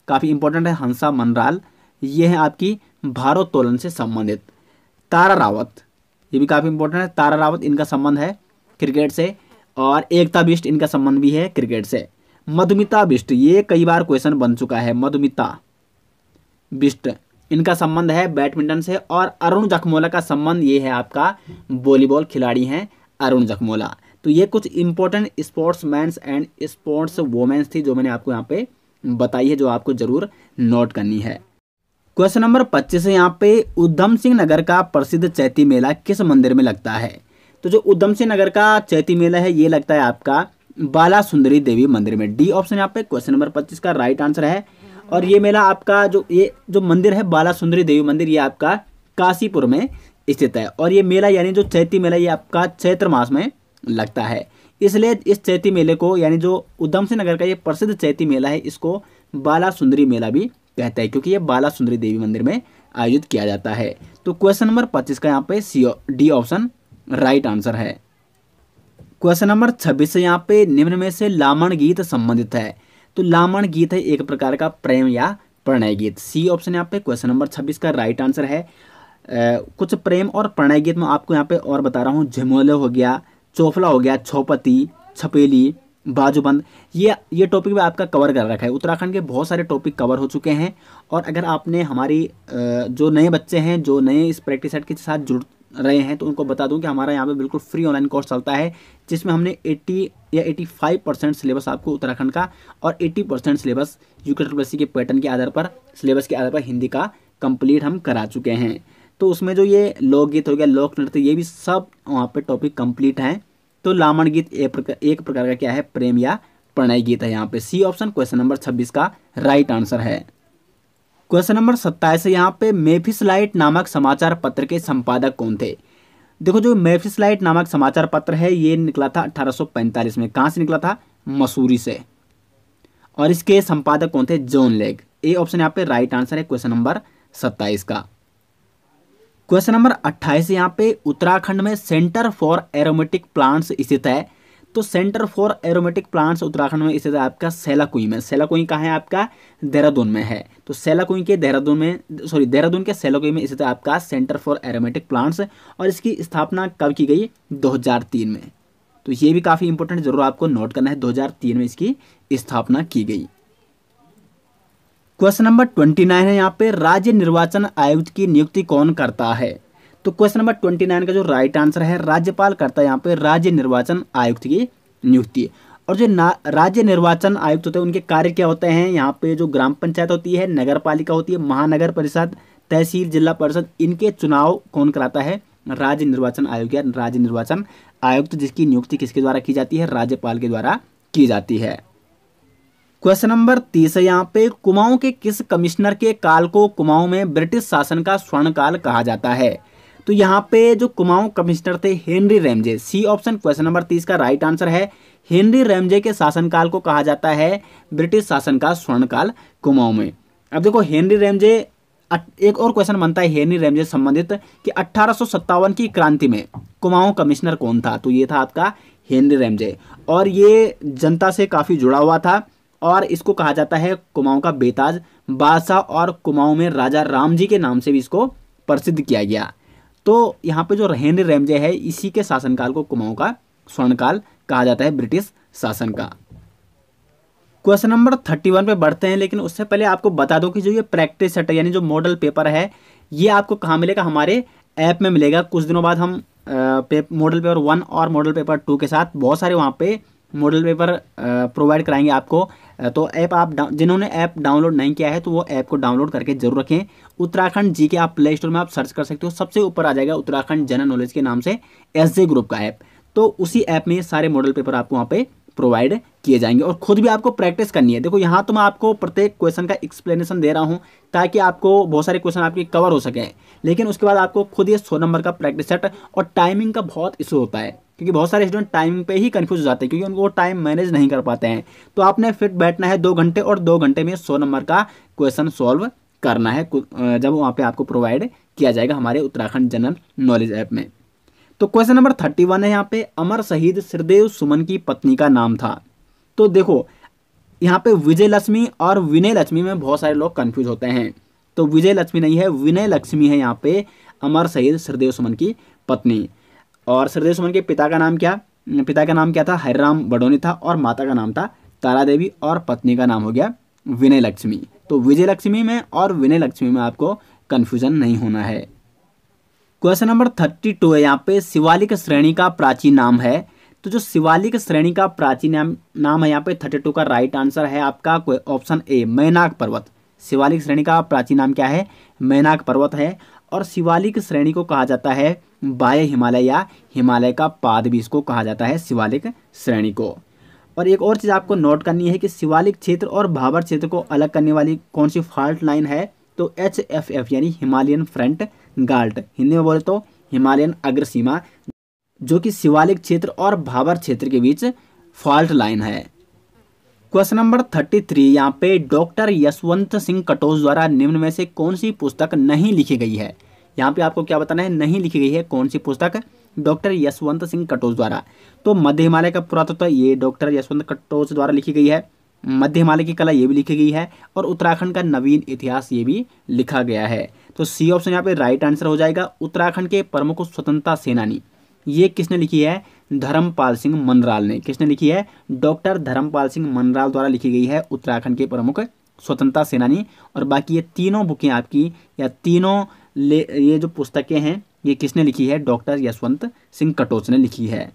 काफ़ी इंपॉर्टेंट है हंसा मनराल ये है आपकी भारोत्तोलन से संबंधित तारा रावत ये भी काफ़ी इंपॉर्टेंट है तारा रावत इनका संबंध है क्रिकेट से और एकता बिस्ट इनका संबंध भी है क्रिकेट से मधुमिता बिस्ट ये कई बार क्वेश्चन बन चुका है मधुमिता बिस्ट इनका संबंध है बैडमिंटन से और अरुण जखमोला का संबंध ये है आपका वॉलीबॉल खिलाड़ी हैं अरुण जखमोला तो ये कुछ important sports men's and sports women's थी जो मैंने आपको यहाँ पे बताई है जो आपको जरूर नोट करनी है क्वेश्चन नंबर पच्चीस है यहाँ पे उधम सिंह नगर का प्रसिद्ध चैती मेला किस मंदिर में लगता है तो जो उधम सिंह नगर का चैती मेला है ये लगता है आपका बाला सुंदरी देवी मंदिर में डी ऑप्शन यहाँ पे क्वेश्चन नंबर पच्चीस का राइट आंसर है और ये मेला आपका जो ये जो मंदिर है बाला सुंदरी देवी मंदिर ये आपका काशीपुर में स्थित है और ये मेला यानी जो चैती मेला ये आपका चैत्र मास में लगता है इसलिए इस चैती मेले को यानी जो उधम सिंह नगर का ये प्रसिद्ध चैती मेला है इसको बाला सुंदरी मेला भी कहता है क्योंकि ये बाला सुंदरी देवी मंदिर में आयोजित किया जाता है तो क्वेश्चन नंबर पच्चीस का यहाँ पे C D option right answer है क्वेश्चन नंबर छब्बीस यहाँ पे निम्न में से लामण गीत संबंधित है तो लामण गीत है एक प्रकार का प्रेम या प्रणय गीत सी ऑप्शन यहाँ पे क्वेश्चन नंबर छब्बीस का राइट आंसर है ए, कुछ प्रेम और प्रणय गीत में आपको यहाँ पे और बता रहा हूँ झमोले हो गया चौफला हो गया छौपति छपेली बाजूबंद ये ये टॉपिक भी आपका कवर कर रखा है उत्तराखंड के बहुत सारे टॉपिक कवर हो चुके हैं और अगर आपने हमारी जो नए बच्चे हैं जो नए इस प्रैक्टिस सेट के साथ जुड़ रहे हैं तो उनको बता दूं कि हमारा यहाँ पे बिल्कुल फ्री ऑनलाइन कोर्स चलता है जिसमें हमने 80 या 85 परसेंट सिलेबस आपको उत्तराखंड का और 80 percent syllabus U K pattern के आधार पर सिलेबस के आधार पर हिंदी का कंप्लीट हम करा चुके हैं तो उसमें जो ये लोकगीत हो गया लोक नृत्य ये भी सब वहाँ पर टॉपिक कंप्लीट हैं तो लामण गीत एक प्रकार एक प्रकार का क्या है प्रेम या प्रणय गीत है यहाँ पे सी ऑप्शन क्वेश्चन नंबर छब्बीस का राइट आंसर है क्वेश्चन नंबर सत्ताईस यहाँ पे मेफिसलाइट नामक समाचार पत्र के संपादक कौन थे देखो जो मेफिसलाइट नामक समाचार पत्र है ये निकला था 1845 में कहाँ से निकला था मसूरी से और इसके संपादक कौन थे जॉन लेग ए ऑप्शन यहाँ पे राइट आंसर है क्वेश्चन नंबर सत्ताईस का क्वेश्चन नंबर अट्ठाईस यहाँ पे उत्तराखंड में सेंटर फॉर एरोमेटिक प्लांट्स स्थित है तो centre for aromatic plants Uttarakhand में स्थित आपका सेलाकुई में सेलाकुई कहाँ है आपका देहरादून में है तो सेलाकुई के देहरादून में सॉरी देहरादून के सेलाकुई में स्थित आपका सेंटर फॉर एरोमेटिक प्लांट्स और इसकी स्थापना कब की गई तीन में तो ये भी काफ़ी इंपॉर्टेंट जरूर आपको नोट करना है तीन में इसकी स्थापना की गई क्वेश्चन नंबर ट्वेंटी नाइन है यहाँ पे राज्य निर्वाचन आयुक्त की नियुक्ति कौन करता है तो क्वेश्चन नंबर ट्वेंटी नाइन का जो राइट आंसर है राज्यपाल करता है यहाँ पे राज्य निर्वाचन आयुक्त की नियुक्ति और जो राज्य निर्वाचन आयुक्त होते हैं उनके कार्य क्या होते हैं यहाँ पे जो ग्राम पंचायत होती है नगर पालिका होती है महानगर परिषद तहसील जिला परिषद इनके चुनाव कौन कराता है राज्य निर्वाचन आयोग या राज्य निर्वाचन आयुक्त जिसकी नियुक्ति किसके द्वारा की जाती है राज्यपाल के द्वारा की जाती है क्वेश्चन नंबर तीस है यहाँ पे कुमाऊं के किस कमिश्नर के काल को कुमाऊं में ब्रिटिश शासन का स्वर्ण काल कहा जाता है तो यहाँ पे जो कुमाऊं कमिश्नर थे Henry Ramsay C option question number तीस का राइट आंसर है हेनरी रेमजे के शासनकाल को कहा जाता है ब्रिटिश शासन का स्वर्णकाल कुमाऊं में अब देखो हेनरी रेमजे एक और क्वेश्चन बनता है हेनरी रेमजे संबंधित कि अट्ठारह की क्रांति में कुमाऊं कमिश्नर कौन था तो ये था आपका हेनरी रेमजे और ये जनता से काफ़ी जुड़ा हुआ था और इसको कहा जाता है कुमाऊं का बेताज बादशाह और कुमाऊं में राजा राम जी के नाम से भी इसको प्रसिद्ध किया गया तो यहाँ पे जो रहेंद्र रेमजे है इसी के शासनकाल को कुमाऊं का स्वर्णकाल कहा जाता है ब्रिटिश शासन का क्वेश्चन नंबर थर्टी वन पे बढ़ते हैं लेकिन उससे पहले आपको बता दो कि जो ये प्रैक्टिस सेट यानी जो मॉडल पेपर है ये आपको कहाँ मिलेगा हमारे ऐप में मिलेगा कुछ दिनों बाद हम मॉडल पेपर वन और मॉडल पेपर टू के साथ बहुत सारे वहाँ पे मॉडल पेपर प्रोवाइड कराएंगे आपको तो ऐप आप जिन्होंने ऐप डाउनलोड नहीं किया है तो वो ऐप को डाउनलोड करके जरूर रखें उत्तराखंड जी के आप प्ले स्टोर में आप सर्च कर सकते हो सबसे ऊपर आ जाएगा उत्तराखंड जनरल नॉलेज के नाम से एस ग्रुप का ऐप तो उसी ऐप में सारे मॉडल पेपर आपको वहाँ पर प्रोवाइड किए जाएंगे और खुद भी आपको प्रैक्टिस करनी है देखो यहाँ तो मैं आपको प्रत्येक क्वेश्चन का एक्सप्लेनेशन दे रहा हूँ ताकि आपको बहुत सारे क्वेश्चन आपके कवर हो सके लेकिन उसके बाद आपको खुद ये सौ नंबर का प्रैक्टिस सेट और टाइमिंग का बहुत इशू होता है क्योंकि बहुत सारे स्टूडेंट टाइमिंग पे ही कन्फ्यूज हो जाते हैं क्योंकि उनको टाइम मैनेज नहीं कर पाते हैं तो आपने फिर बैठना है दो घंटे और दो घंटे में सौ नंबर का क्वेश्चन सॉल्व करना है जब वहाँ पे आपको प्रोवाइड किया जाएगा हमारे उत्तराखंड जनरल नॉलेज ऐप में तो क्वेश्चन नंबर थर्टी वन है यहाँ पे अमर शहीद श्रीदेव सुमन की पत्नी का नाम था तो देखो यहाँ पे विजय लक्ष्मी और विनय लक्ष्मी में बहुत सारे लोग कन्फ्यूज होते हैं तो विजय लक्ष्मी नहीं है विनय लक्ष्मी है यहाँ पे अमर शहीद श्रीदेव सुमन की पत्नी और श्रीदेव सुमन के पिता का नाम क्या पिता का नाम क्या था हरिराम बडोनी था और माता का नाम था तारा देवी और पत्नी का नाम हो गया विनय लक्ष्मी तो विजय लक्ष्मी में और विनय लक्ष्मी में आपको कन्फ्यूज़न नहीं होना है क्वेश्चन नंबर थर्टी टू है यहाँ पे शिवालिक श्रेणी का प्राचीन नाम है तो जो शिवालिक श्रेणी का प्राचीन नाम है यहाँ पे थर्टी टू का राइट आंसर है आपका ऑप्शन ए मैनाक पर्वत शिवालिक श्रेणी का प्राचीन नाम क्या है मैनाक पर्वत है और शिवालिक श्रेणी को कहा जाता है बाह्य हिमालय या हिमालय का पाद भी इसको कहा जाता है शिवालिक श्रेणी को और एक और चीज़ आपको नोट करनी है कि शिवालिक क्षेत्र और भाबर क्षेत्र को अलग करने वाली कौन सी फॉल्ट लाइन है तो एच एफ एफ यानी हिमालयन फ्रंट गाल्ट हिंदी में बोले तो हिमालयन अग्र सीमा जो कि शिवालिक क्षेत्र और भाबर क्षेत्र के बीच फॉल्ट लाइन है क्वेश्चन नंबर थर्टी थ्री यहाँ पे डॉक्टर यशवंत सिंह कटोज द्वारा निम्न में से कौन सी पुस्तक नहीं लिखी गई है यहाँ पे आपको क्या बताना है नहीं लिखी गई है कौन सी पुस्तक डॉक्टर यशवंत सिंह कटोज द्वारा तो मध्य हिमालय का पुरातत्व तो ये डॉक्टर यशवंत कटोज द्वारा लिखी गई है मध्य हिमालय की कला ये भी लिखी गई है और उत्तराखंड का नवीन इतिहास ये भी लिखा गया है तो सी ऑप्शन यहाँ पे राइट आंसर हो जाएगा उत्तराखंड के प्रमुख स्वतंत्रता सेनानी ये किसने लिखी है धर्मपाल सिंह मंदराल ने किसने लिखी है डॉक्टर धर्मपाल सिंह मंदराल द्वारा लिखी गई है उत्तराखंड के प्रमुख स्वतंत्रता सेनानी और बाकी ये तीनों बुकें आपकी या तीनों ले ये जो पुस्तकें हैं ये किसने लिखी है डॉक्टर यशवंत सिंह कटोच ने लिखी है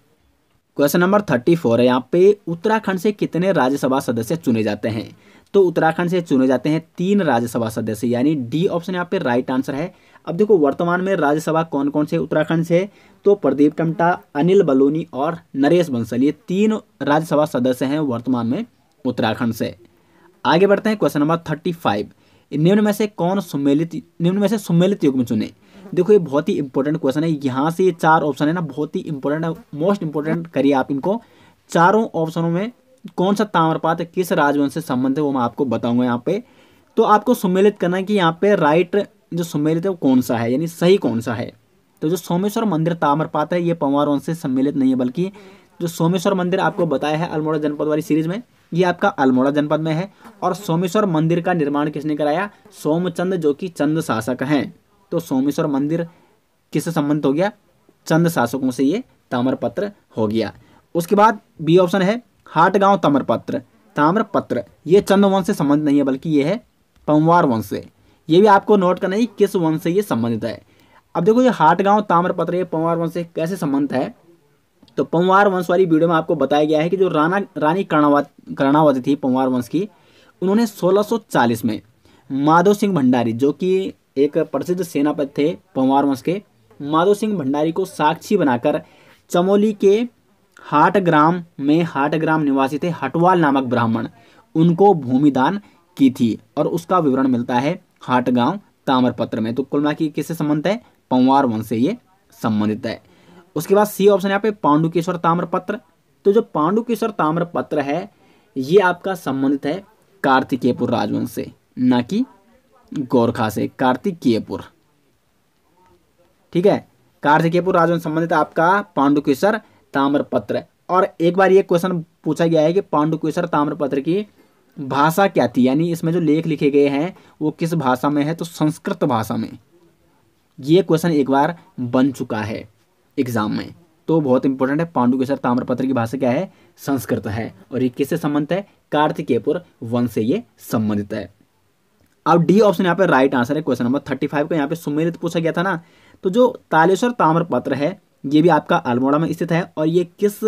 क्वेश्चन नंबर थर्टी फोर है यहाँ पे उत्तराखंड से कितने राज्यसभा सदस्य चुने जाते हैं तो उत्तराखंड से चुने जाते हैं तीन राज्यसभा सदस्य यानी डी ऑप्शन यहाँ पे राइट आंसर है अब देखो वर्तमान में राज्यसभा कौन कौन से उत्तराखंड से तो प्रदीप टमटा अनिल बलूनी और नरेश बंसल ये तीन राज्यसभा सदस्य हैं वर्तमान में उत्तराखंड से आगे बढ़ते हैं क्वेश्चन नंबर थर्टी फाइव निम्न में से कौन सुमेलित निम्न में से सुमेलित युग में चुने देखो ये बहुत ही इंपॉर्टेंट क्वेश्चन है यहाँ से ये चार ऑप्शन है ना बहुत ही इंपॉर्टेंट मोस्ट इंपॉर्टेंट करिए आप इनको चारों ऑप्शनों में कौन सा ताम्रपात किस राजवंश से संबंध है वो मैं आपको बताऊंगा यहाँ पे तो आपको सम्मिलित करना है कि यहाँ पे राइट जो सम्मिलित है वो कौन सा है यानी सही कौन सा है तो जो सोमेश्वर मंदिर ताम्रपात है ये पंवार वंश से सम्मिलित नहीं है बल्कि जो सोमेश्वर मंदिर आपको बताया है अल्मोड़ा जनपद वाली सीरीज में ये आपका अल्मोड़ा जनपद में है और सोमेश्वर मंदिर का निर्माण किसने कराया सोमचंद जो कि चंद शासक हैं तो सोमेश्वर मंदिर किससे संबंधित हो गया चंद शासकों से ये ताम्रपत्र हो गया उसके बाद बी ऑप्शन है हाटगांव ताम्रपत्र ताम्रपत्र ये चंद वंश से संबंधित नहीं है बल्कि ये है पंवार वंश से ये भी आपको नोट करना है किस वंश से ये संबंधित है अब देखो ये हाटगांव ताम्रपत्र ये पंवार वंश से कैसे संबंधित है तो पंवार वंश वाली वीडियो में आपको बताया गया है कि जो राना रानी कर्णावत कर्णावती थी पंवार वंश की उन्होंने 1640 में माधव सिंह भंडारी जो कि एक प्रसिद्ध सेनापति थे पंवार वंश के माधो सिंह भंडारी को साक्षी बनाकर चमोली के हाट ग्राम में हाट ग्राम निवासी थे हटवाल नामक ब्राह्मण उनको भूमिदान की थी और उसका विवरण मिलता है हाट गांव ताम्रपत्र में तो कुल की किससे संबंधित है पंवार वंश से ये संबंधित है उसके बाद सी ऑप्शन यहाँ पे पांडुकेश्वर ताम्रपत्र तो जो पांडुकेश्वर ताम्रपत्र है ये आपका संबंधित है कार्तिकेयपुर राजवंश से ना कि गोरखा से कार्तिकेयपुर ठीक है कार्तिकेयपुर राजवंश संबंधित आपका पांडुकेश्वर ताम्रपत्र और एक बार ये क्वेश्चन पूछा गया है कि पांडुकेश्वर ताम्रपत्र की भाषा क्या थी यानी इसमें जो लेख लिखे गए हैं वो किस भाषा में है तो संस्कृत भाषा में ये क्वेश्चन एक बार बन चुका है एग्जाम में तो बहुत इंपॉर्टेंट है पांडुकेश्वर ताम्रपत्र की भाषा क्या है संस्कृत है और ये किससे संबंधित है कार्तिकेयपुर वंश से ये संबंधित है अब डी ऑप्शन यहाँ पे राइट आंसर है क्वेश्चन नंबर थर्टी फाइव का यहाँ पे सुमेलित पूछा गया था ना तो जो तालेश्वर ताम्रपत्र है ये भी आपका अल्मोड़ा में स्थित है और ये किस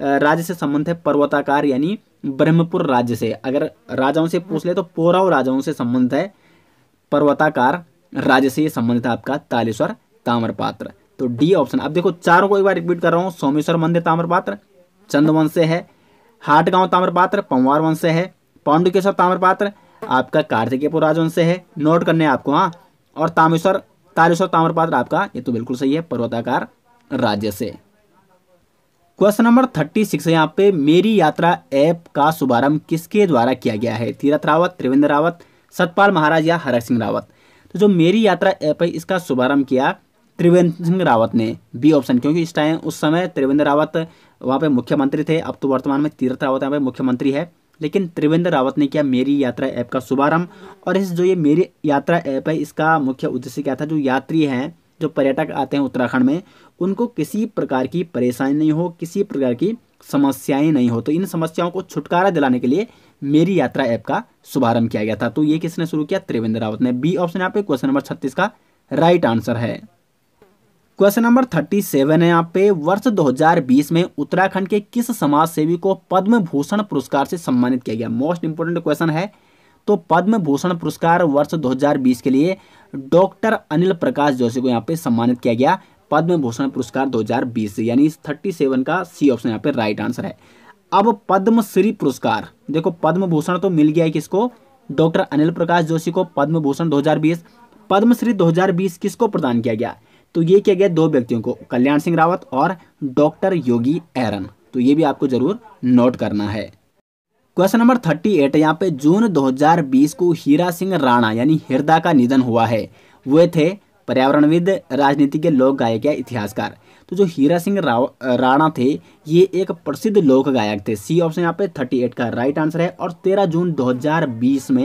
राज्य से संबंध है पर्वताकार यानी ब्रह्मपुर राज्य से अगर राजाओं से पूछ ले तो पोराव राजाओं से संबंध है पर्वताकार राज्य से ये संबंधित है आपका तालेश्वर ताम्रपात्र तो डी ऑप्शन अब देखो चारों को एक बार रिपीट कर रहा हूँ सोमेश्वर मंदिर ताम्रपात्र चंद वंश से है हाटगांव ताम्रपात्र पंवार वंश से है पांडुकेश्वर ताम्रपात्र आपका कार्तिकीय पुराजन से है नोट करने आपको हाँ और तामेश्वर तालेश्वर ताम्रपात्र आपका ये तो बिल्कुल सही है पर्वताकार राज्य से क्वेश्चन नंबर थर्टी सिक्स यहाँ पे मेरी यात्रा ऐप का शुभारंभ किसके द्वारा किया गया है तीरथ रावत त्रिवेंद्र रावत सतपाल महाराज या हरक सिंह रावत तो जो मेरी यात्रा ऐप है इसका शुभारंभ किया त्रिवेंद्र सिंह रावत ने बी ऑप्शन क्योंकि इस टाइम उस समय त्रिवेंद्र रावत वहाँ पे मुख्यमंत्री थे अब तो वर्तमान में तीरथ रावत यहाँ पे मुख्यमंत्री है लेकिन त्रिवेंद्र रावत ने किया मेरी यात्रा ऐप का शुभारंभ और इस जो ये मेरी यात्रा ऐप है इसका मुख्य उद्देश्य क्या था जो यात्री हैं जो पर्यटक आते हैं उत्तराखंड में उनको किसी प्रकार की परेशानी नहीं हो किसी प्रकार की समस्याएं नहीं हो तो इन समस्याओं को छुटकारा दिलाने के लिए मेरी यात्रा ऐप का शुभारंभ किया गया था तो ये किसने शुरू किया त्रिवेंद्र रावत ने बी ऑप्शन यहाँ पे क्वेश्चन नंबर छत्तीस का राइट आंसर है क्वेश्चन नंबर थर्टी सेवन है यहाँ पे वर्ष 2020 में उत्तराखंड के किस समाज सेवी को पद्म भूषण पुरस्कार से सम्मानित किया गया मोस्ट इंपोर्टेंट क्वेश्चन है तो पद्म भूषण पुरस्कार वर्ष 2020 के लिए डॉक्टर अनिल प्रकाश जोशी को यहाँ पे सम्मानित किया गया पद्म भूषण पुरस्कार 2020 यानी थर्टी सेवन का सी ऑप्शन यहाँ पे राइट आंसर है अब पद्मश्री पुरस्कार देखो पद्म भूषण तो मिल गया है किसको डॉक्टर अनिल प्रकाश जोशी को पद्म भूषण दो पद्मश्री 2020 किसको प्रदान किया गया तो ये किया गया दो व्यक्तियों को कल्याण सिंह रावत और डॉक्टर योगी एरन तो ये भी आपको जरूर नोट करना है क्वेश्चन नंबर थर्टी एट यहाँ पे जून 2020 को हीरा सिंह राणा यानी हिरदा का निधन हुआ है वे थे पर्यावरणविद राजनीति के लोक गायक या इतिहासकार तो जो हीरा सिंह राणा थे ये एक प्रसिद्ध लोक गायक थे सी ऑप्शन यहाँ पे थर्टी एट का राइट आंसर है और तेरह जून 2020 में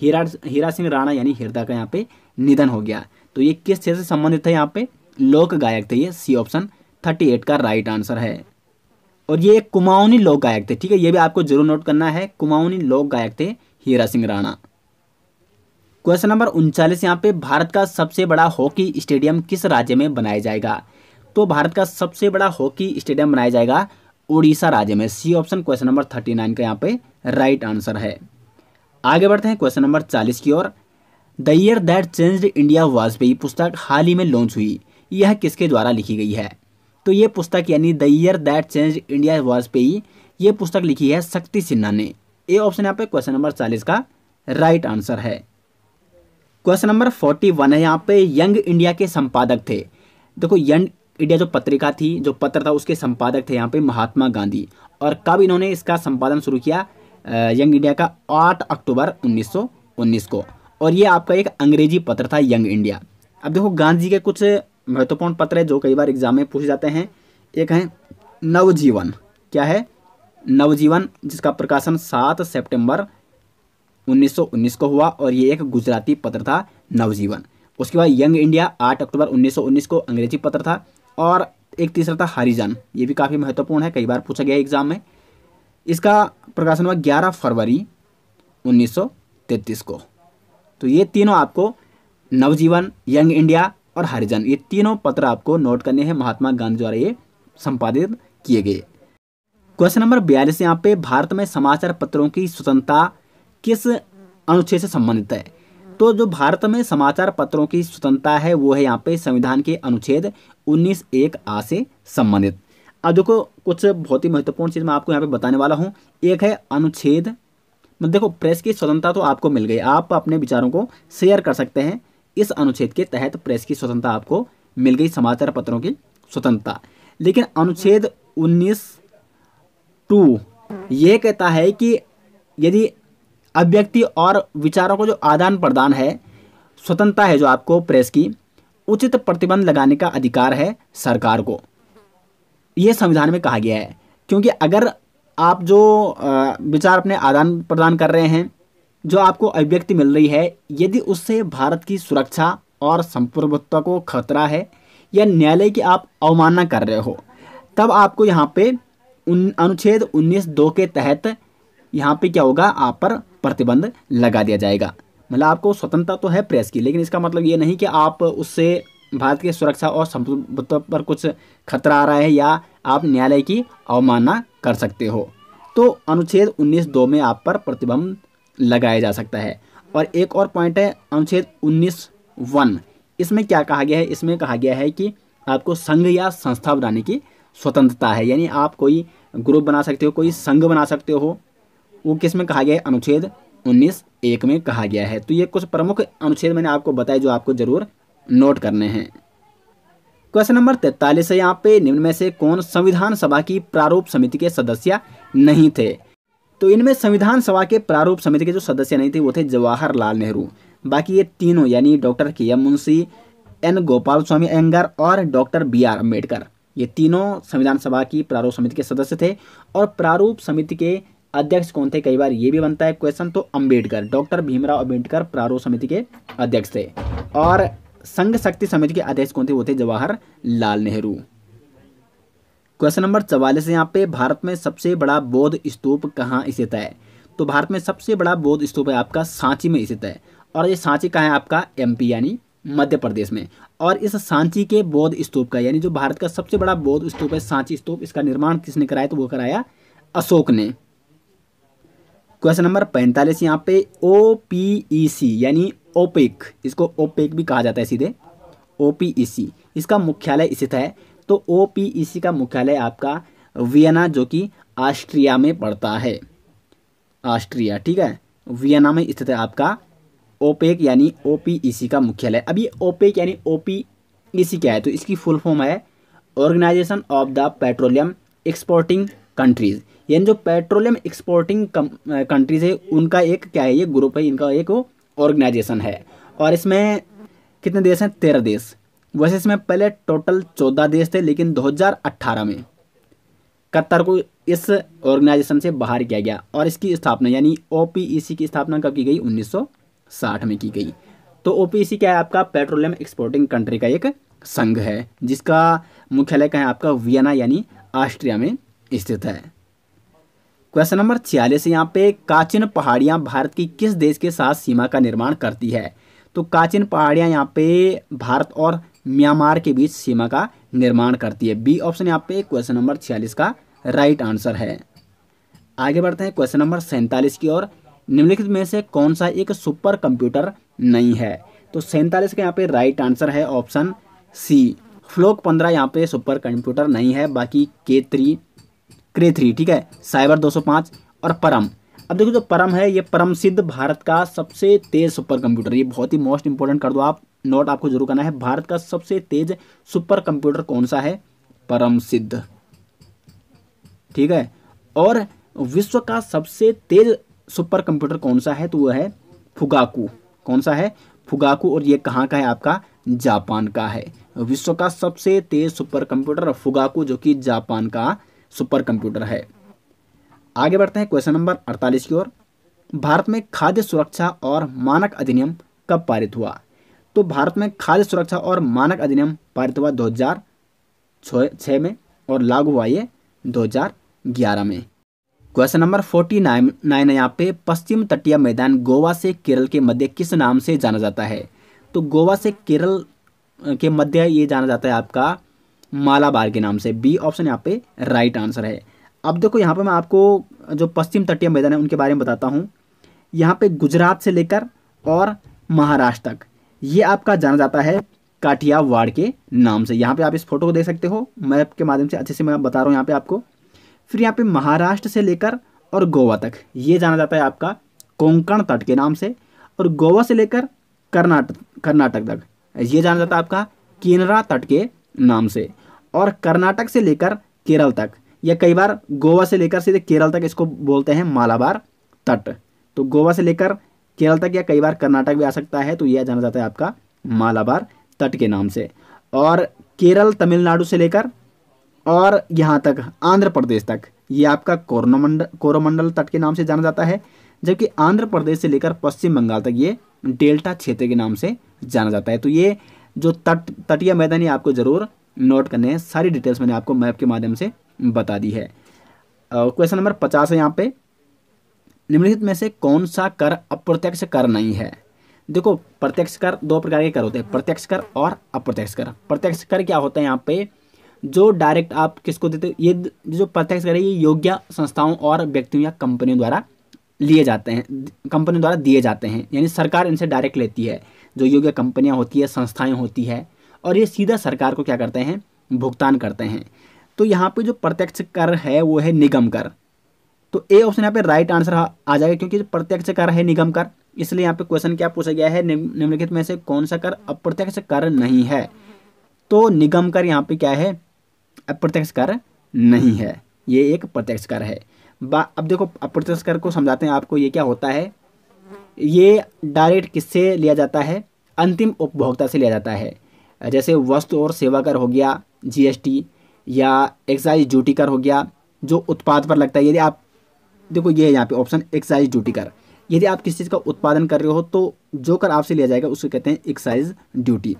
हीरा हीरा सिंह राणा यानी हिरदा का यहाँ पे निधन हो गया तो ये किस क्षेत्र से संबंधित है यहाँ पे लोक गायक थे ये सी ऑप्शन थर्टी एट का राइट आंसर है और ये कुमाऊनी लोक गायक थे ठीक है ये भी आपको जरूर नोट करना है कुमाऊनी लोक गायक थे हीरा सिंह राणा क्वेश्चन नंबर उनचालीस यहाँ पे भारत का सबसे बड़ा हॉकी स्टेडियम किस राज्य में बनाया जाएगा तो भारत का सबसे बड़ा हॉकी स्टेडियम बनाया जाएगा उड़ीसा राज्य में सी option question number thirty nine का यहाँ पे राइट आंसर है आगे बढ़ते हैं क्वेश्चन नंबर चालीस की ओर the year that changed India Vajpayee पुस्तक हाल ही में लॉन्च हुई यह किसके द्वारा लिखी गई है तो ये पुस्तक यानी the year that change India Vajpayee ये पुस्तक लिखी है शक्ति सिन्हा ने ए ऑप्शन यहाँ पे क्वेश्चन नंबर चालीस का राइट आंसर है क्वेश्चन नंबर फोर्टी वन है यहाँ पे यंग इंडिया के संपादक थे देखो यंग इंडिया जो पत्रिका थी जो पत्र था उसके संपादक थे यहाँ पे महात्मा गांधी और कब इन्होंने इसका संपादन शुरू किया यंग इंडिया का आठ अक्टूबर उन्नीस को और ये आपका एक अंग्रेजी पत्र था यंग इंडिया अब देखो गांधी जी के कुछ महत्वपूर्ण पत्र है जो कई बार एग्जाम में पूछे जाते हैं एक है नवजीवन क्या है नवजीवन जिसका प्रकाशन सात सेप्टेम्बर उन्नीस को हुआ और ये एक गुजराती पत्र था नवजीवन उसके बाद यंग इंडिया आठ अक्टूबर उन्नीस को अंग्रेजी पत्र था और एक तीसरा था हरिजन ये भी काफ़ी महत्वपूर्ण है कई बार पूछा गया एग्जाम में इसका प्रकाशन हुआ 11 फरवरी 1933 को तो ये तीनों आपको नवजीवन यंग इंडिया और हरिजन ये तीनों पत्र आपको नोट करने हैं महात्मा गांधी द्वारा ये संपादित किए गए क्वेश्चन नंबर बयालीस यहाँ पे भारत में समाचार पत्रों की स्वतंत्रता किस अनुच्छेद से संबंधित है तो जो भारत में समाचार पत्रों की स्वतंत्रता है वो है यहाँ पे संविधान के अनुच्छेद उन्नीस एक आ से संबंधित अब देखो कुछ बहुत ही महत्वपूर्ण चीज़ मैं आपको यहाँ पे बताने वाला हूँ एक है अनुच्छेद मतलब देखो प्रेस की स्वतंत्रता तो आपको मिल गई आप अपने विचारों को शेयर कर सकते हैं इस अनुच्छेद के तहत प्रेस की स्वतंत्रता आपको मिल गई समाचार पत्रों की स्वतंत्रता लेकिन अनुच्छेद उन्नीस टू यह कहता है कि यदि अभिव्यक्ति और विचारों को जो आदान प्रदान है स्वतंत्रता है जो आपको प्रेस की उचित प्रतिबंध लगाने का अधिकार है सरकार को यह संविधान में कहा गया है क्योंकि अगर आप जो विचार अपने आदान प्रदान कर रहे हैं जो आपको अभिव्यक्ति मिल रही है यदि उससे भारत की सुरक्षा और संप्रभुत्ता को खतरा है या न्यायालय की आप अवमानना कर रहे हो तब आपको यहाँ पे उन अनुच्छेद उन्नीस दो के तहत यहाँ पे क्या होगा आप पर प्रतिबंध लगा दिया जाएगा मतलब आपको स्वतंत्रता तो है प्रेस की लेकिन इसका मतलब ये नहीं कि आप उससे भारत की सुरक्षा और संप्रभुत्व पर कुछ खतरा आ रहा है या आप न्यायालय की अवमानना कर सकते हो तो अनुच्छेद 19 दो में आप पर प्रतिबंध लगाया जा सकता है और एक और पॉइंट है अनुच्छेद 19 वन इसमें क्या कहा गया है इसमें कहा गया है कि आपको संघ या संस्था बनाने की स्वतंत्रता है यानी आप कोई ग्रुप बना सकते हो कोई संघ बना सकते हो वो किस में कहा गया है अनुच्छेद उन्नीस एक में कहा गया है तो ये कुछ प्रमुख अनुच्छेद मैंने आपको बताए जो आपको ज़रूर नोट करने हैं क्वेश्चन नंबर तैतालीस है यहाँ पे निम्न में से कौन संविधान सभा की प्रारूप समिति के सदस्य नहीं थे तो इनमें संविधान सभा के प्रारूप समिति के जो सदस्य नहीं थे वो थे जवाहरलाल नेहरू बाकी ये तीनों यानी doctor K M Munshi N Gopalaswami Ayyangar और डॉक्टर बी आर अम्बेडकर ये तीनों संविधान सभा की प्रारूप समिति के सदस्य थे और प्रारूप समिति के अध्यक्ष कौन थे कई बार ये भी बनता है क्वेश्चन तो अंबेडकर डॉक्टर भीमराव अंबेडकर प्रारूप समिति के अध्यक्ष थे और संघ शक्ति समिति के अध्यक्ष कौन थे वो थे Jawaharlal Nehru question number चवालीस यहाँ पे भारत में सबसे बड़ा बौद्ध स्तूप कहाँ स्थित है तो भारत में सबसे बड़ा बौद्ध स्तूप है आपका सांची में स्थित है और ये सांची कहाँ है आपका एमपी यानी मध्य प्रदेश में और इस सांची के बौद्ध स्तूप का यानी जो भारत का सबसे बड़ा बौद्ध स्तूप है सांची स्तूप इसका निर्माण किसने कराया तो वो कराया अशोक ने क्वेश्चन नंबर पैंतालीस यहाँ पे ओ पी ई सी यानी ओपेक इसको ओपेक भी कहा जाता है सीधे ओ पी ई सी इसका मुख्यालय स्थित है तो ओ पी ई सी का मुख्यालय आपका वियना जो कि ऑस्ट्रिया में पड़ता है ऑस्ट्रिया ठीक है वियना में स्थित है आपका ओपेक यानी ओ पी ई सी का मुख्यालय अभी ओपेक यानी ओ पी ई सी क्या है तो इसकी फुल फॉर्म है organisation of the petroleum exporting countries यानी जो पेट्रोलियम एक्सपोर्टिंग कंट्रीज़ है उनका एक क्या है ये ग्रुप है इनका एक ऑर्गेनाइजेशन है और इसमें कितने देश हैं तेरह देश वैसे इसमें पहले टोटल चौदह देश थे लेकिन 2018 में कतर को इस ऑर्गेनाइजेशन से बाहर किया गया और इसकी स्थापना यानी ओ e की स्थापना कब की गई 1960 में की गई तो ओ e क्या है आपका पेट्रोलियम एक्सपोर्टिंग कंट्री का एक संघ है जिसका मुख्यालय कहें है आपका वियना यानी ऑस्ट्रिया में स्थित है क्वेश्चन नंबर छियालीस यहाँ पे काचिन पहाड़ियाँ भारत की किस देश के साथ सीमा का निर्माण करती है तो काचिन पहाड़ियाँ यहाँ पे भारत और म्यांमार के बीच सीमा का निर्माण करती है बी ऑप्शन यहाँ पे क्वेश्चन नंबर छियालीस का राइट आंसर है आगे बढ़ते हैं क्वेश्चन नंबर सैंतालीस की ओर निम्नलिखित में से कौन सा एक सुपर कंप्यूटर नहीं है तो सैंतालीस का यहाँ पे राइट आंसर है ऑप्शन सी फ्लोक पंद्रह यहाँ पे सुपर कंप्यूटर नहीं है बाकी के थ्री क्रे थ्री ठीक है साइबर 205 और परम अब देखो जो परम है ये परम सिद्ध भारत का सबसे तेज सुपर कंप्यूटर ये बहुत ही मोस्ट इंपॉर्टेंट कर दो आप नोट आपको जरूर करना है भारत का सबसे तेज सुपर कंप्यूटर कौन सा है परम सिद्ध ठीक है और विश्व का सबसे तेज सुपर कंप्यूटर कौन सा है तो वह है फुगाकू कौन सा है फुगाकू और ये कहाँ का है आपका जापान का है विश्व का सबसे तेज सुपर कंप्यूटर फुगाकू जो कि जापान का सुपर कंप्यूटर है आगे बढ़ते हैं क्वेश्चन नंबर 48 की ओर भारत में खाद्य सुरक्षा और मानक अधिनियम कब पारित हुआ तो भारत में खाद्य सुरक्षा और मानक अधिनियम पारित हुआ 2006 में और लागू हुआ ये दो में क्वेश्चन नंबर 49 नाइन नाइन यहाँ पे पश्चिम तटीय मैदान गोवा से केरल के मध्य किस नाम से जाना जाता है तो गोवा से केरल के मध्य ये जाना जाता है आपका मालाबार के नाम से बी ऑप्शन यहाँ पे राइट आंसर है अब देखो यहाँ पे मैं आपको जो पश्चिम तटीय मैदान है उनके बारे में बताता हूँ यहाँ पे गुजरात से लेकर और महाराष्ट्र तक ये आपका जाना जाता है काठियावाड़ के नाम से यहाँ पे आप इस फोटो को देख सकते हो मैप के माध्यम से अच्छे से मैं बता रहा हूँ यहाँ पे आपको फिर यहाँ पे महाराष्ट्र से लेकर और गोवा तक ये जाना जाता है आपका कोंकण तट के नाम से और गोवा से लेकर कर्नाटक कर्नाटक तक ये जाना जाता है आपका केनरा तट के नाम से और कर्नाटक से लेकर केरल तक या कई बार गोवा से लेकर सीधे केरल तक इसको बोलते हैं मालाबार तट तो गोवा से लेकर केरल तक या कई बार कर्नाटक भी आ सकता है तो यह जाना जाता है आपका मालाबार तट के नाम से और केरल तमिलनाडु से लेकर और यहाँ तक आंध्र प्रदेश तक ये आपका कोरोमंडल कोरोमंडल तट के नाम से जाना जाता है जबकि आंध्र प्रदेश से लेकर पश्चिम बंगाल तक ये डेल्टा क्षेत्र के नाम से जाना जाता है तो ये जो तट तटीय मैदान आपको ज़रूर नोट करने हैं सारी डिटेल्स मैंने आपको मैप के माध्यम से बता दी है क्वेश्चन नंबर पचास है यहाँ पे निम्नलिखित में से कौन सा कर अप्रत्यक्ष कर नहीं है देखो प्रत्यक्ष कर दो प्रकार के कर होते हैं प्रत्यक्ष कर और अप्रत्यक्ष कर प्रत्यक्ष कर क्या होता है यहाँ पे जो डायरेक्ट आप किसको देते ये जो प्रत्यक्ष कर है ये योग्य संस्थाओं और व्यक्तियों या कंपनियों द्वारा लिए जाते हैं कंपनियों द्वारा दिए जाते हैं यानी सरकार इनसे डायरेक्ट लेती है जो योग्य कंपनियाँ होती है संस्थाएँ होती है और ये सीधा सरकार को क्या करते हैं भुगतान करते हैं तो यहाँ पे जो प्रत्यक्ष कर है वो है निगम कर तो ए ऑप्शन यहाँ पे राइट आंसर आ जाएगा क्योंकि जो प्रत्यक्ष कर है निगम कर इसलिए यहाँ पे क्वेश्चन क्या पूछा गया है निम्नलिखित में से कौन सा कर अप्रत्यक्ष कर नहीं है तो निगम कर यहाँ पे क्या है अप्रत्यक्ष कर नहीं है ये एक प्रत्यक्ष कर है बा अब देखो अप्रत्यक्ष कर को समझाते हैं आपको ये क्या होता है ये डायरेक्ट किससे लिया जाता है अंतिम उपभोक्ता से लिया जाता है जैसे वस्तु और सेवा कर हो गया जीएसटी या एक्साइज ड्यूटी कर हो गया जो उत्पाद पर लगता है यदि आप देखो ये है यहाँ पे ऑप्शन एक्साइज ड्यूटी कर यदि आप किसी चीज़ का उत्पादन कर रहे हो तो जो कर आपसे लिया जाएगा उसको कहते हैं एक्साइज ड्यूटी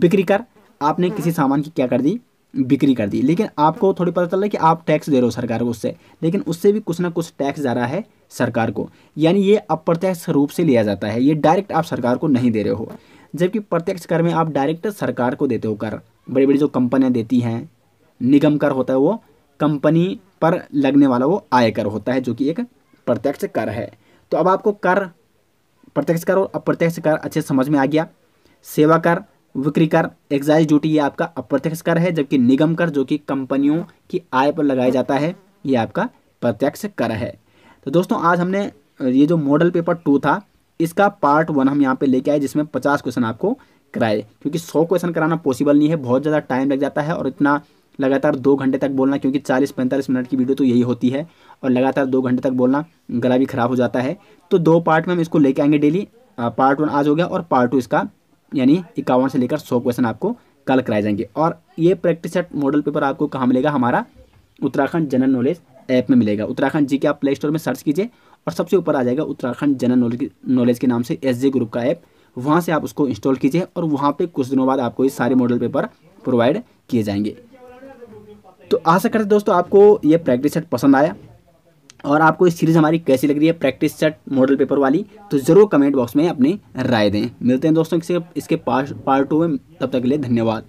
बिक्री कर आपने किसी सामान की क्या कर दी बिक्री कर दी लेकिन आपको थोड़ी पता चल रहा है कि आप टैक्स दे रहे हो सरकार को उससे लेकिन उससे भी कुछ ना कुछ टैक्स जा रहा है सरकार को यानी ये अप्रत्यक्ष रूप से लिया जाता है ये डायरेक्ट आप सरकार को नहीं दे रहे हो जबकि प्रत्यक्ष कर में आप डायरेक्ट सरकार को देते हो कर बड़ी बड़ी जो कंपनियाँ देती हैं निगम कर होता है वो कंपनी पर लगने वाला वो आयकर होता है जो कि एक प्रत्यक्ष कर है तो अब आपको कर प्रत्यक्ष कर और अप्रत्यक्ष कर अच्छे समझ में आ गया सेवा कर विक्री कर एक्साइज ड्यूटी ये आपका अप्रत्यक्ष कर है जबकि निगम कर जो कि कंपनियों की आय पर लगाया जाता है ये आपका प्रत्यक्ष कर है तो दोस्तों आज हमने ये जो मॉडल पेपर टू था इसका पार्ट वन हम यहाँ पे लेके आए जिसमें पचास क्वेश्चन आपको कराए क्योंकि सौ क्वेश्चन कराना पॉसिबल नहीं है बहुत ज़्यादा टाइम लग जाता है और इतना लगातार दो घंटे तक बोलना क्योंकि चालीस पैंतालीस मिनट की वीडियो तो यही होती है और लगातार दो घंटे तक बोलना गला भी ख़राब हो जाता है तो दो पार्ट में हम इसको लेके आएंगे डेली पार्ट वन आज हो गया और पार्ट टू इसका यानी इक्यावन से लेकर सौ क्वेश्चन आपको कल कराए जाएंगे और ये प्रैक्टिस सेट मॉडल पेपर आपको कहाँ मिलेगा हमारा उत्तराखंड जनरल नॉलेज ऐप में मिलेगा उत्तराखंड जी के आप प्ले स्टोर में सर्च कीजिए और सबसे ऊपर आ जाएगा उत्तराखंड जनरल नॉलेज के नाम से एस ग्रुप का ऐप वहाँ से आप उसको इंस्टॉल कीजिए और वहाँ पे कुछ दिनों बाद आपको ये सारे मॉडल पेपर प्रोवाइड किए जाएंगे तो आशा करते दोस्तों आपको ये प्रैक्टिस सेट पसंद आया और आपको ये सीरीज़ हमारी कैसी लग रही है प्रैक्टिस सेट मॉडल पेपर वाली तो ज़रूर कमेंट बॉक्स में अपनी राय दें मिलते हैं दोस्तों इसके इसके पार्ट पार्ट टू में तब तक के लिए धन्यवाद